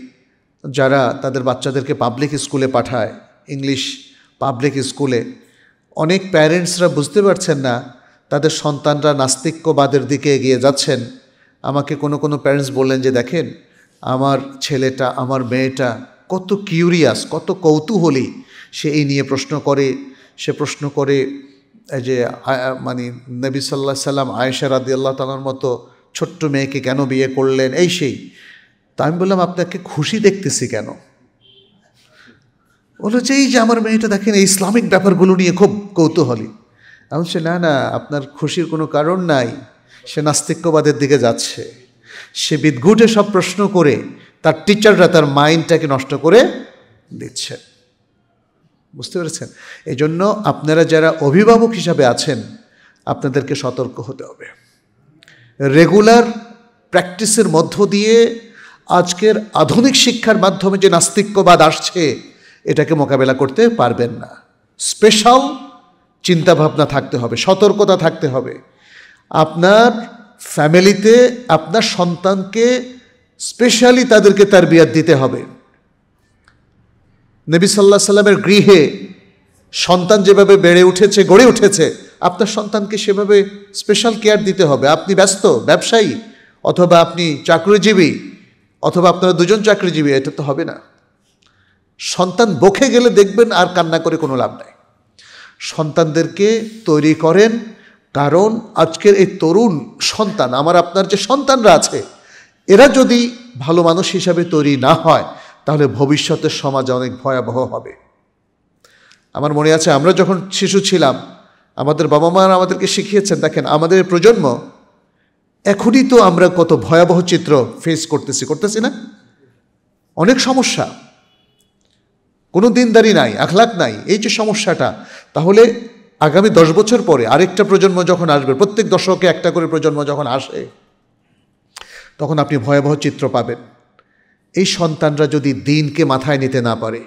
যারা তাদের বাচ্চাদেরকে পাবলিক স্কুলে পাঠায় ইংলিশ পাবলিক স্কুলে অনেক প্যারেন্টসরা বুঝতে পারছেন না তাদের সন্তানরা নাস্তিক্যবাদের দিকে এগিয়ে যাচ্ছেন আমাকে কোনো কোনো প্যারেন্টস বললেন যে দেখেন আমার ছেলেটা আমার মেয়েটা কত কিউরিয়াস কত কৌতূহলী সে এই নিয়ে প্রশ্ন করে সে প্রশ্ন করে যে মানে নবী সাল্লাহ সাল্লাম আয়েশা রাদি আল্লাহ তালার মতো ছোট্ট মেয়েকে কেন বিয়ে করলেন এই সেই তা আমি বললাম আপনাকে খুশি দেখতেছি কেন বলো যে এই যে আমার মেয়েটা দেখেন এই ইসলামিক ব্যাপারগুলো নিয়ে খুব কৌতূহলী আমি বলছি না না আপনার খুশির কোনো কারণ নাই সে নাস্তিক্যবাদের দিকে যাচ্ছে সে বিদ্ঘুটে সব প্রশ্ন করে তার টিচাররা তার মাইন্ডটাকে নষ্ট করে দিচ্ছে বুঝতে পেরেছেন এই জন্য আপনারা যারা অভিভাবক হিসাবে আছেন আপনাদেরকে সতর্ক হতে হবে রেগুলার প্র্যাকটিসের মধ্য দিয়ে আজকের আধুনিক শিক্ষার মাধ্যমে যে নাস্তিক্যবাদ আসছে এটাকে মোকাবেলা করতে পারবেন না স্পেশাল চিন্তাভাবনা থাকতে হবে সতর্কতা থাকতে হবে আপনার ফ্যামিলিতে আপনার সন্তানকে স্পেশালি তাদেরকে তার বিয়াদ দিতে হবে নবী সাল্লাহ সাল্লামের গৃহে সন্তান যেভাবে বেড়ে উঠেছে গড়ে উঠেছে আপনার সন্তানকে সেভাবে স্পেশাল কেয়ার দিতে হবে আপনি ব্যস্ত ব্যবসায়ী অথবা আপনি চাকরিজীবী অথবা আপনারা দুজন চাকরিজীবী এটা তো হবে না সন্তান বখে গেলে দেখবেন আর কান্না করে কোনো লাভ নাই সন্তানদেরকে তৈরি করেন কারণ আজকের এই তরুণ সন্তান আমার আপনার যে সন্তানরা আছে এরা যদি ভালো মানুষ হিসাবে তৈরি না হয় তাহলে ভবিষ্যতের সমাজ অনেক ভয়াবহ হবে আমার মনে আছে আমরা যখন শিশু ছিলাম আমাদের বাবা মা আমাদেরকে শিখিয়েছেন দেখেন আমাদের প্রজন্ম এখনই তো আমরা কত ভয়াবহ চিত্র ফেস করতেছি করতেছি না অনেক সমস্যা কোনো দিনদারি নাই আখলাক নাই এই যে সমস্যাটা তাহলে আগামী দশ বছর পরে আরেকটা প্রজন্ম যখন আসবে প্রত্যেক দশকে একটা করে প্রজন্ম যখন আসে তখন আপনি ভয়াবহ চিত্র পাবেন এই সন্তানরা যদি দিনকে মাথায় নিতে না পারে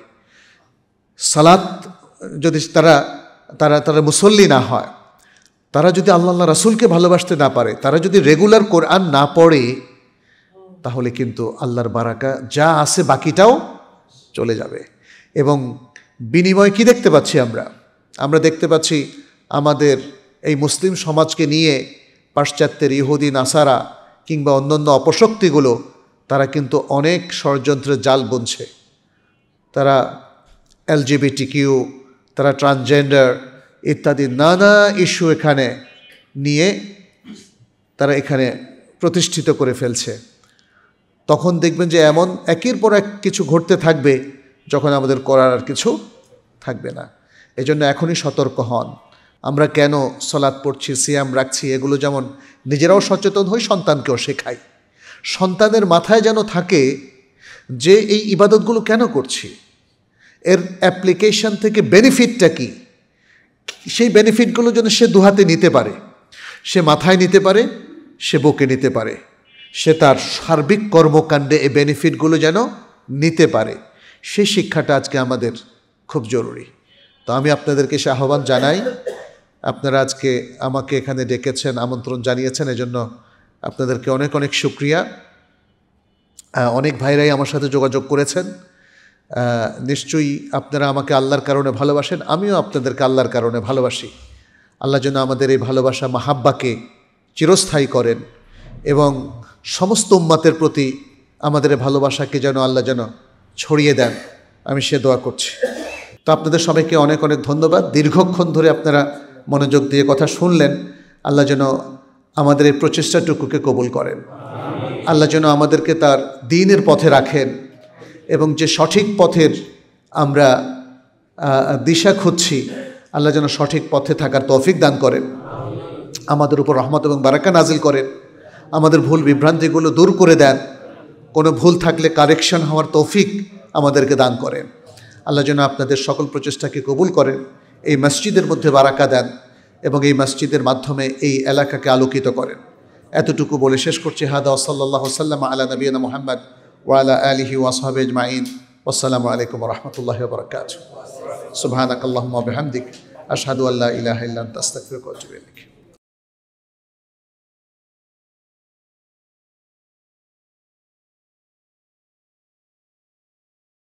সালাত যদি তারা তারা তারা মুসল্লি না হয় তারা যদি আল্লাহ আল্লাহ রাসুলকে ভালোবাসতে না পারে তারা যদি রেগুলার কোরআন না পড়ে তাহলে কিন্তু আল্লাহর বারাকা যা আছে বাকিটাও চলে যাবে এবং বিনিময় কি দেখতে পাচ্ছি আমরা আমরা দেখতে পাচ্ছি আমাদের এই মুসলিম সমাজকে নিয়ে পাশ্চাত্যের ইহুদি নাসারা কিংবা অন্যান্য অপশক্তিগুলো তারা কিন্তু অনেক ষড়যন্ত্রের জাল বুনছে তারা এলজিবিটি কিউ তারা ট্রান্সজেন্ডার ইত্যাদি নানা ইস্যু এখানে নিয়ে তারা এখানে প্রতিষ্ঠিত করে ফেলছে তখন দেখবেন যে এমন একের পর এক কিছু ঘটতে থাকবে যখন আমাদের করার আর কিছু থাকবে না এজন্য এখনই সতর্ক হন আমরা কেন সলাদ পড়ছি সিয়াম রাখছি এগুলো যেমন নিজেরাও সচেতন হই সন্তানকেও শেখাই সন্তানের মাথায় যেন থাকে যে এই ইবাদতগুলো কেন করছি এর অ্যাপ্লিকেশান থেকে বেনিফিটটা কী সেই বেনিফিটগুলো যেন সে দুহাতে নিতে পারে সে মাথায় নিতে পারে সে বুকে নিতে পারে সে তার সার্বিক কর্মকাণ্ডে এই বেনিফিটগুলো যেন নিতে পারে সেই শিক্ষাটা আজকে আমাদের খুব জরুরি তো আমি আপনাদেরকে সে আহ্বান জানাই আপনারা আজকে আমাকে এখানে ডেকেছেন আমন্ত্রণ জানিয়েছেন এজন্য আপনাদেরকে অনেক অনেক সুক্রিয়া অনেক ভাইরাই আমার সাথে যোগাযোগ করেছেন নিশ্চয়ই আপনারা আমাকে আল্লাহর কারণে ভালোবাসেন আমিও আপনাদেরকে আল্লাহর কারণে ভালোবাসি আল্লাহ যেন আমাদের এই ভালোবাসা মাহাব্বাকে চিরস্থায়ী করেন এবং সমস্ত উম্মাতের প্রতি আমাদের ভালোবাসাকে যেন আল্লাহ যেন ছড়িয়ে দেন আমি সে দোয়া করছি তো আপনাদের সবাইকে অনেক অনেক ধন্যবাদ দীর্ঘক্ষণ ধরে আপনারা মনোযোগ দিয়ে কথা শুনলেন আল্লাহ যেন আমাদের এই প্রচেষ্টাটুকুকে কবুল করেন আল্লাহ যেন আমাদেরকে তার দিনের পথে রাখেন এবং যে সঠিক পথের আমরা দিশা খুঁজছি আল্লাহ যেন সঠিক পথে থাকার তৌফিক দান করেন আমাদের উপর রহমত এবং বারাকা নাজিল করেন আমাদের ভুল বিভ্রান্তিগুলো দূর করে দেন কোনো ভুল থাকলে কারেকশন হওয়ার তৌফিক আমাদেরকে দান করেন আল্লাহ যেন আপনাদের সকল প্রচেষ্টাকে কবুল করেন এই মসজিদের মধ্যে বারাকা দেন এবং এই মসজিদের মাধ্যমে এই এলাকাকে আলোকিত করেন এতটুকু বলে শেষ করছি হাদা সাল্লাহ সাল্লাম আল্লাহ নবীনা মোহাম্মদ ওয়ালা আলহি ওয়াসহাবে জমাইন আসসালামু আলাইকুম রহমতুল্লাহ বরকাত সুবাহ আকাল্লাহ বেহামদিক আশহাদু আল্লাহ ইলাহ ইল্লান তাস্তাকফিরুক ওয়া আতুবু ইলাইক